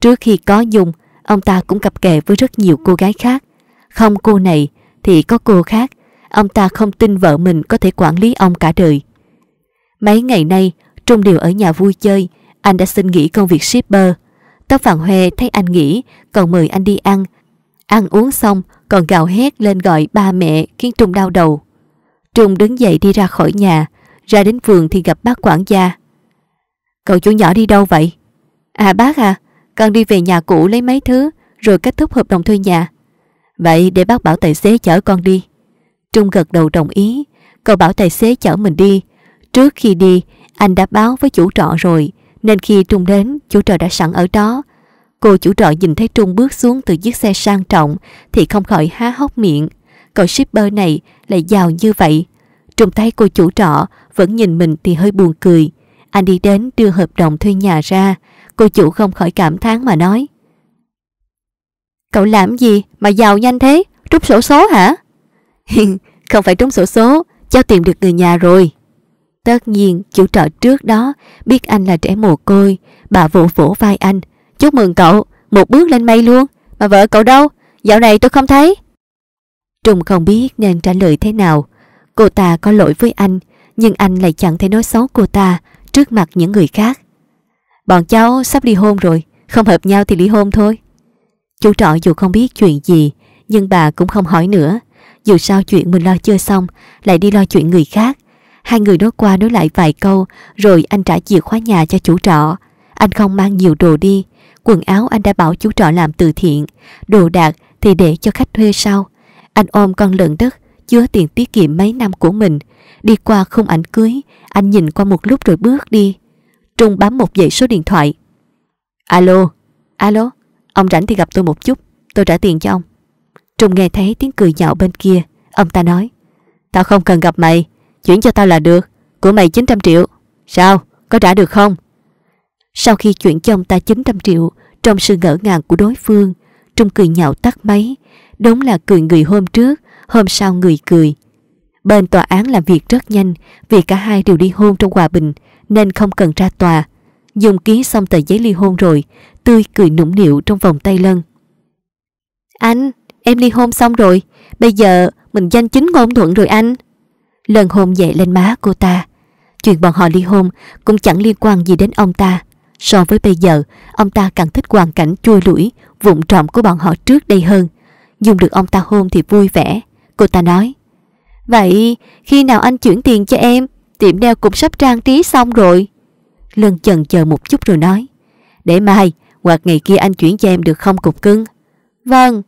Trước khi có Dung, ông ta cũng cặp kè với rất nhiều cô gái khác. Không cô này thì có cô khác Ông ta không tin vợ mình có thể quản lý ông cả đời. Mấy ngày nay, Trung đều ở nhà vui chơi, anh đã xin nghỉ công việc shipper. Tóc vàng hoe thấy anh nghỉ, còn mời anh đi ăn. Ăn uống xong, còn gào hét lên gọi ba mẹ khiến Trung đau đầu. Trung đứng dậy đi ra khỏi nhà, ra đến vườn thì gặp bác quản gia. Cậu chủ nhỏ đi đâu vậy? À bác à, con đi về nhà cũ lấy mấy thứ rồi kết thúc hợp đồng thuê nhà. Vậy để bác bảo tài xế chở con đi. Trung gật đầu đồng ý. Cậu bảo tài xế chở mình đi. Trước khi đi, anh đã báo với chủ trọ rồi, nên khi Trung đến, chủ trọ đã sẵn ở đó. Cô chủ trọ nhìn thấy Trung bước xuống từ chiếc xe sang trọng thì không khỏi há hốc miệng. Cậu shipper này lại giàu như vậy. Trung thấy cô chủ trọ vẫn nhìn mình thì hơi buồn cười. Anh đi đến đưa hợp đồng thuê nhà ra. Cô chủ không khỏi cảm thán mà nói. Cậu làm gì mà giàu nhanh thế? Rút sổ số hả? Không phải trúng sổ số Cháu tìm được người nhà rồi Tất nhiên chủ trọ trước đó Biết anh là trẻ mồ côi Bà vỗ vỗ vai anh Chúc mừng cậu Một bước lên mây luôn Mà vợ cậu đâu Dạo này tôi không thấy Trùng không biết nên trả lời thế nào Cô ta có lỗi với anh Nhưng anh lại chẳng thể nói xấu cô ta Trước mặt những người khác Bọn cháu sắp ly hôn rồi Không hợp nhau thì ly hôn thôi Chủ trọ dù không biết chuyện gì Nhưng bà cũng không hỏi nữa dù sao chuyện mình lo chưa xong Lại đi lo chuyện người khác Hai người nói qua nói lại vài câu Rồi anh trả chìa khóa nhà cho chủ trọ Anh không mang nhiều đồ đi Quần áo anh đã bảo chủ trọ làm từ thiện Đồ đạc thì để cho khách thuê sau Anh ôm con lợn đất Chứa tiền tiết kiệm mấy năm của mình Đi qua không ảnh cưới Anh nhìn qua một lúc rồi bước đi Trung bám một dãy số điện thoại Alo Alo Ông rảnh thì gặp tôi một chút Tôi trả tiền cho ông Trung nghe thấy tiếng cười nhạo bên kia Ông ta nói Tao không cần gặp mày Chuyển cho tao là được Của mày 900 triệu Sao? Có trả được không? Sau khi chuyển cho ông ta 900 triệu Trong sự ngỡ ngàng của đối phương Trung cười nhạo tắt máy Đúng là cười người hôm trước Hôm sau người cười Bên tòa án làm việc rất nhanh Vì cả hai đều đi hôn trong hòa bình Nên không cần ra tòa Dùng ký xong tờ giấy ly hôn rồi Tươi cười nũng nịu trong vòng tay Lân Anh Em ly hôn xong rồi Bây giờ mình danh chính ngôn thuận rồi anh Lần hôn dậy lên má cô ta Chuyện bọn họ ly hôn Cũng chẳng liên quan gì đến ông ta So với bây giờ Ông ta càng thích hoàn cảnh chui lũi vụng trộm của bọn họ trước đây hơn Dùng được ông ta hôn thì vui vẻ Cô ta nói Vậy khi nào anh chuyển tiền cho em Tiệm đeo cũng sắp trang trí xong rồi Lân chần chờ một chút rồi nói Để mai hoặc ngày kia anh chuyển cho em được không cục cưng Vâng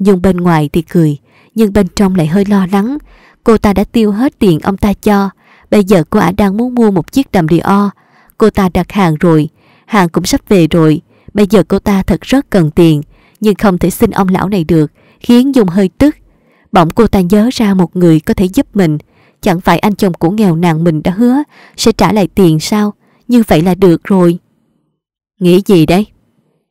Dung bên ngoài thì cười, nhưng bên trong lại hơi lo lắng. Cô ta đã tiêu hết tiền ông ta cho. Bây giờ cô ả đang muốn mua một chiếc đầm Dior. Cô ta đặt hàng rồi, hàng cũng sắp về rồi. Bây giờ cô ta thật rất cần tiền, nhưng không thể xin ông lão này được, khiến Dung hơi tức. Bỗng cô ta nhớ ra một người có thể giúp mình. Chẳng phải anh chồng của nghèo nàng mình đã hứa sẽ trả lại tiền sao? Như vậy là được rồi. Nghĩ gì đấy?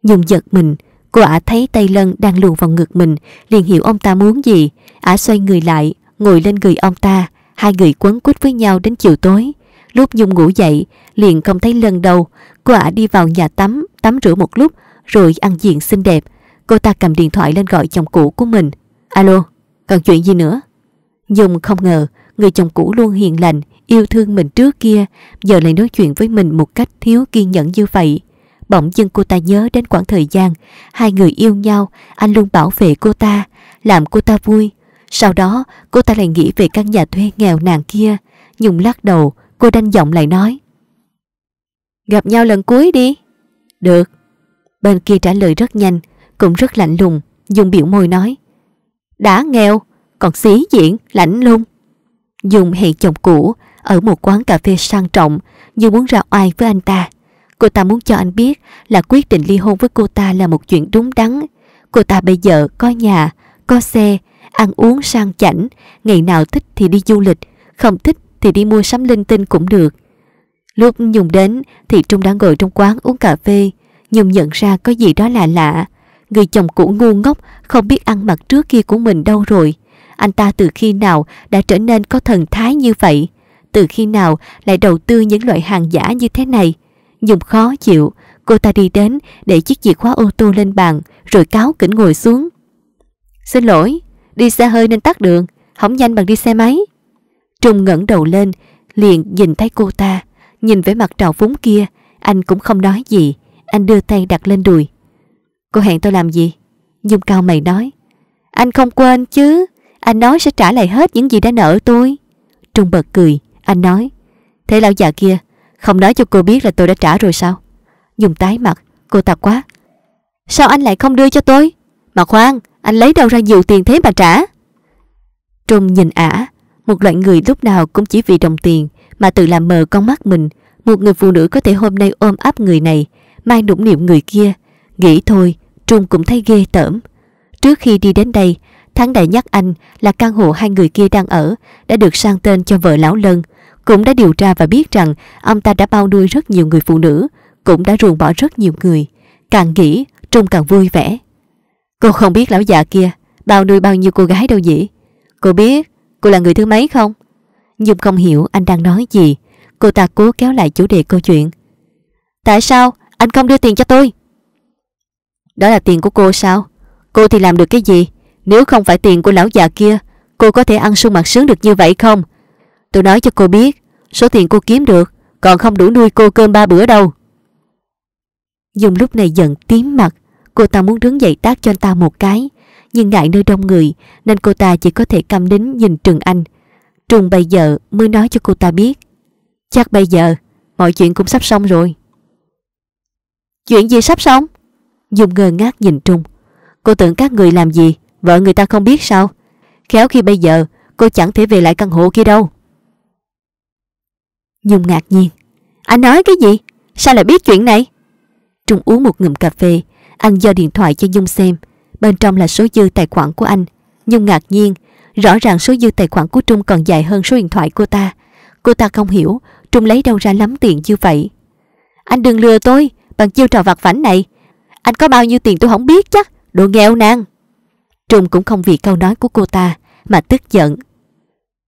Dung giật mình, Cô ả thấy tay Lân đang luồn vào ngực mình, liền hiểu ông ta muốn gì. Ả xoay người lại, ngồi lên người ông ta, hai người quấn quýt với nhau đến chiều tối. Lúc Nhung ngủ dậy, liền không thấy Lân đâu. Cô ả đi vào nhà tắm, tắm rửa một lúc, rồi ăn diện xinh đẹp. Cô ta cầm điện thoại lên gọi chồng cũ của mình. Alo, còn chuyện gì nữa? Nhung không ngờ, người chồng cũ luôn hiền lành, yêu thương mình trước kia, giờ lại nói chuyện với mình một cách thiếu kiên nhẫn như vậy. Bỗng dưng cô ta nhớ đến quãng thời gian Hai người yêu nhau Anh luôn bảo vệ cô ta Làm cô ta vui Sau đó cô ta lại nghĩ về căn nhà thuê nghèo nàn kia Nhung lắc đầu Cô đanh giọng lại nói Gặp nhau lần cuối đi Được Bên kia trả lời rất nhanh Cũng rất lạnh lùng dùng biểu môi nói Đã nghèo Còn xí diện Lạnh lùng dùng hẹn chồng cũ Ở một quán cà phê sang trọng như muốn ra oai với anh ta Cô ta muốn cho anh biết là quyết định ly hôn với cô ta là một chuyện đúng đắn. Cô ta bây giờ có nhà, có xe, ăn uống sang chảnh, ngày nào thích thì đi du lịch, không thích thì đi mua sắm linh tinh cũng được. Lúc Nhung đến thì Trung đã ngồi trong quán uống cà phê. Nhung nhận ra có gì đó lạ lạ. Người chồng cũ ngu ngốc không biết ăn mặc trước kia của mình đâu rồi. Anh ta từ khi nào đã trở nên có thần thái như vậy? Từ khi nào lại đầu tư những loại hàng giả như thế này? Nhung khó chịu, cô ta đi đến để chiếc chìa khóa ô tô lên bàn rồi cáo kỉnh ngồi xuống. Xin lỗi, đi xe hơi nên tắt đường, không nhanh bằng đi xe máy. Trung ngẩng đầu lên, liền nhìn thấy cô ta, nhìn với mặt trào phúng kia, anh cũng không nói gì, anh đưa tay đặt lên đùi. Cô hẹn tôi làm gì? Nhung cao mày nói. Anh không quên chứ, anh nói sẽ trả lại hết những gì đã nợ tôi. Trung bật cười, anh nói. Thế lão già kia, không nói cho cô biết là tôi đã trả rồi sao Dùng tái mặt Cô ta quá Sao anh lại không đưa cho tôi Mà khoan Anh lấy đâu ra nhiều tiền thế mà trả Trung nhìn ả Một loại người lúc nào cũng chỉ vì đồng tiền Mà tự làm mờ con mắt mình Một người phụ nữ có thể hôm nay ôm áp người này Mai nũng niệm người kia Nghĩ thôi Trung cũng thấy ghê tởm Trước khi đi đến đây Thắng đại nhắc anh là căn hộ hai người kia đang ở đã được sang tên cho vợ lão Lân cũng đã điều tra và biết rằng ông ta đã bao nuôi rất nhiều người phụ nữ, cũng đã ruồng bỏ rất nhiều người. Càng nghĩ, Trung càng vui vẻ. Cô không biết lão già kia bao nuôi bao nhiêu cô gái đâu nhỉ? Cô biết cô là người thứ mấy không? Nhung không hiểu anh đang nói gì. Cô ta cố kéo lại chủ đề câu chuyện. Tại sao anh không đưa tiền cho tôi? Đó là tiền của cô sao? Cô thì làm được cái gì? Nếu không phải tiền của lão già kia, cô có thể ăn sung mặt sướng được như vậy không? Tôi nói cho cô biết Số tiền cô kiếm được Còn không đủ nuôi cô cơm ba bữa đâu Dung lúc này giận tím mặt Cô ta muốn đứng dậy tác cho anh ta một cái Nhưng ngại nơi đông người Nên cô ta chỉ có thể căm đính nhìn Trừng Anh Trùng bây giờ mới nói cho cô ta biết Chắc bây giờ Mọi chuyện cũng sắp xong rồi Chuyện gì sắp xong Dung ngơ ngác nhìn Trung Cô tưởng các người làm gì Vợ người ta không biết sao Khéo khi bây giờ cô chẳng thể về lại căn hộ kia đâu Nhung ngạc nhiên. Anh nói cái gì? Sao lại biết chuyện này? Trung uống một ngụm cà phê, anh giao điện thoại cho Nhung xem. Bên trong là số dư tài khoản của anh. Nhung ngạc nhiên, rõ ràng số dư tài khoản của Trung còn dài hơn số điện thoại của ta. Cô ta không hiểu Trung lấy đâu ra lắm tiền như vậy. Anh đừng lừa tôi bằng chiêu trò vặt vảnh này. Anh có bao nhiêu tiền tôi không biết chắc, đồ nghèo nàng. Trung cũng không vì câu nói của cô ta mà tức giận.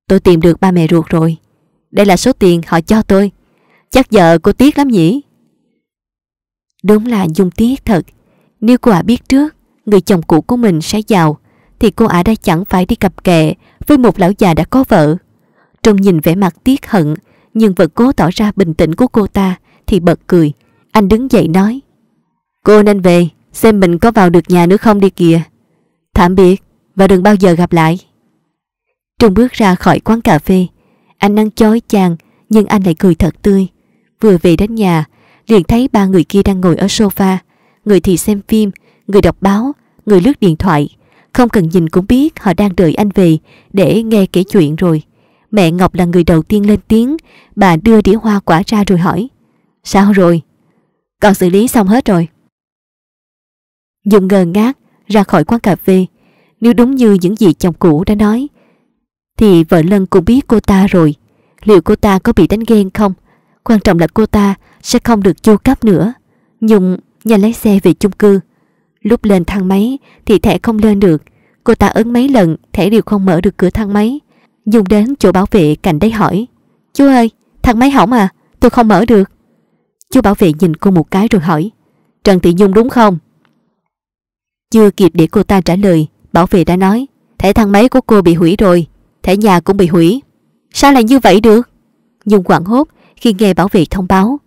Tôi tìm được ba mẹ ruột rồi, đây là số tiền họ cho tôi Chắc vợ cô tiếc lắm nhỉ Đúng là Dung tiếc thật Nếu cô ả biết trước Người chồng cũ của mình sẽ giàu Thì cô ả đã chẳng phải đi cặp kè Với một lão già đã có vợ Trông nhìn vẻ mặt tiếc hận Nhưng vẫn cố tỏ ra bình tĩnh của cô ta Thì bật cười Anh đứng dậy nói Cô nên về Xem mình có vào được nhà nữa không đi kìa Tạm biệt Và đừng bao giờ gặp lại Trung bước ra khỏi quán cà phê anh ăn chói chàng nhưng anh lại cười thật tươi. Vừa về đến nhà, liền thấy ba người kia đang ngồi ở sofa, người thì xem phim, người đọc báo, người lướt điện thoại. Không cần nhìn cũng biết họ đang đợi anh về để nghe kể chuyện rồi. Mẹ Ngọc là người đầu tiên lên tiếng, bà đưa đĩa hoa quả ra rồi hỏi. Sao rồi? Con xử lý xong hết rồi. Dùng ngờ ngác ra khỏi quán cà phê. Nếu đúng như những gì chồng cũ đã nói, thì vợ Lân cũng biết cô ta rồi. Liệu cô ta có bị đánh ghen không? Quan trọng là cô ta sẽ không được chu cấp nữa. Nhung nhanh lái xe về chung cư. Lúc lên thang máy thì thẻ không lên được. Cô ta ấn mấy lần thẻ đều không mở được cửa thang máy. Nhung đến chỗ bảo vệ cạnh đấy hỏi. Chú ơi, thang máy hỏng à? Tôi không mở được. Chú bảo vệ nhìn cô một cái rồi hỏi. Trần Thị Nhung đúng không? Chưa kịp để cô ta trả lời, bảo vệ đã nói. Thẻ thang máy của cô bị hủy rồi, Thẻ nhà cũng bị hủy Sao lại như vậy được Nhung quảng hốt khi nghe bảo vệ thông báo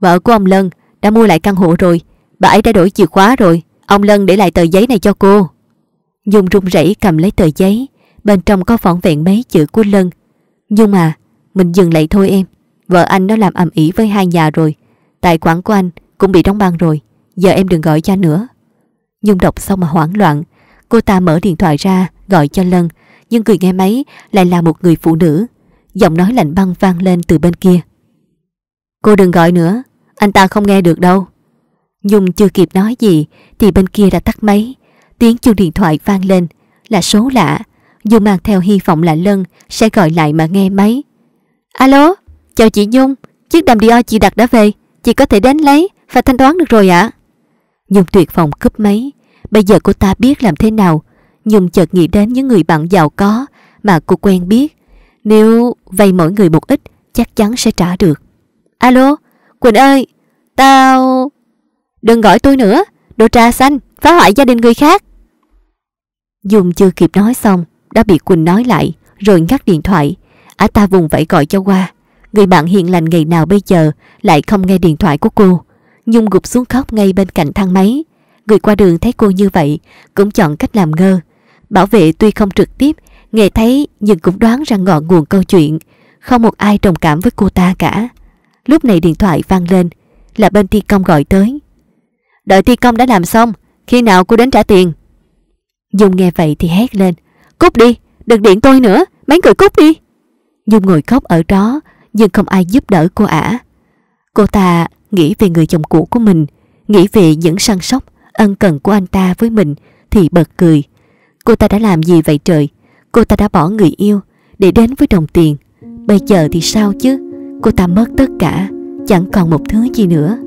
Vợ của ông Lân đã mua lại căn hộ rồi Bà ấy đã đổi chìa khóa rồi Ông Lân để lại tờ giấy này cho cô Nhung run rẩy cầm lấy tờ giấy Bên trong có vỏn vẹn mấy chữ của Lân Nhung à Mình dừng lại thôi em Vợ anh nó làm ầm ĩ với hai nhà rồi Tài khoản của anh cũng bị đóng băng rồi Giờ em đừng gọi cho nữa Nhung đọc xong mà hoảng loạn Cô ta mở điện thoại ra Gọi cho Lân nhưng người nghe máy lại là một người phụ nữ. Giọng nói lạnh băng vang lên từ bên kia. Cô đừng gọi nữa, anh ta không nghe được đâu. Nhung chưa kịp nói gì thì bên kia đã tắt máy. Tiếng chuông điện thoại vang lên là số lạ. dung mang theo hy vọng là Lân sẽ gọi lại mà nghe máy. Alo, chào chị Nhung, chiếc đầm Dior chị đặt đã về, chị có thể đến lấy và thanh toán được rồi ạ. À? Nhung tuyệt vọng cúp máy, bây giờ cô ta biết làm thế nào Nhung chợt nghĩ đến những người bạn giàu có mà cô quen biết. Nếu vay mỗi người một ít, chắc chắn sẽ trả được. Alo, Quỳnh ơi, tao... Đừng gọi tôi nữa, đồ trà xanh, phá hoại gia đình người khác. Dung chưa kịp nói xong, đã bị Quỳnh nói lại, rồi ngắt điện thoại. Á à ta vùng vẫy gọi cho qua. Người bạn hiền lành ngày nào bây giờ lại không nghe điện thoại của cô. Nhung gục xuống khóc ngay bên cạnh thang máy. Người qua đường thấy cô như vậy, cũng chọn cách làm ngơ, Bảo vệ tuy không trực tiếp, nghe thấy nhưng cũng đoán ra ngọn nguồn câu chuyện. Không một ai đồng cảm với cô ta cả. Lúc này điện thoại vang lên, là bên thi công gọi tới. Đợi thi công đã làm xong, khi nào cô đến trả tiền? Dung nghe vậy thì hét lên. Cút đi, đừng điện tôi nữa, mấy người cút đi. Dung ngồi khóc ở đó, nhưng không ai giúp đỡ cô ả. Cô ta nghĩ về người chồng cũ của mình, nghĩ về những săn sóc, ân cần của anh ta với mình thì bật cười. Cô ta đã làm gì vậy trời? Cô ta đã bỏ người yêu để đến với đồng tiền. Bây giờ thì sao chứ? Cô ta mất tất cả, chẳng còn một thứ gì nữa.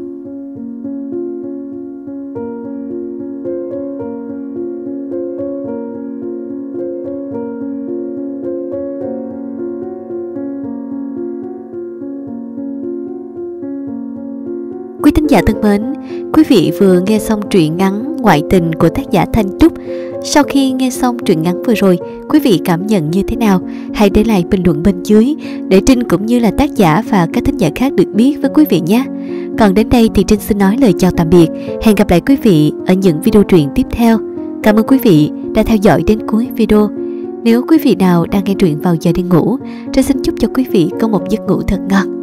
Quý thính giả thân mến, quý vị vừa nghe xong truyện ngắn Ngoại tình của tác giả Thanh Trúc sau khi nghe xong truyện ngắn vừa rồi, quý vị cảm nhận như thế nào? Hãy để lại bình luận bên dưới để Trinh cũng như là tác giả và các thính giả khác được biết với quý vị nhé. Còn đến đây thì Trinh xin nói lời chào tạm biệt. Hẹn gặp lại quý vị ở những video truyện tiếp theo. Cảm ơn quý vị đã theo dõi đến cuối video. Nếu quý vị nào đang nghe truyện vào giờ đi ngủ, Trinh xin chúc cho quý vị có một giấc ngủ thật ngon.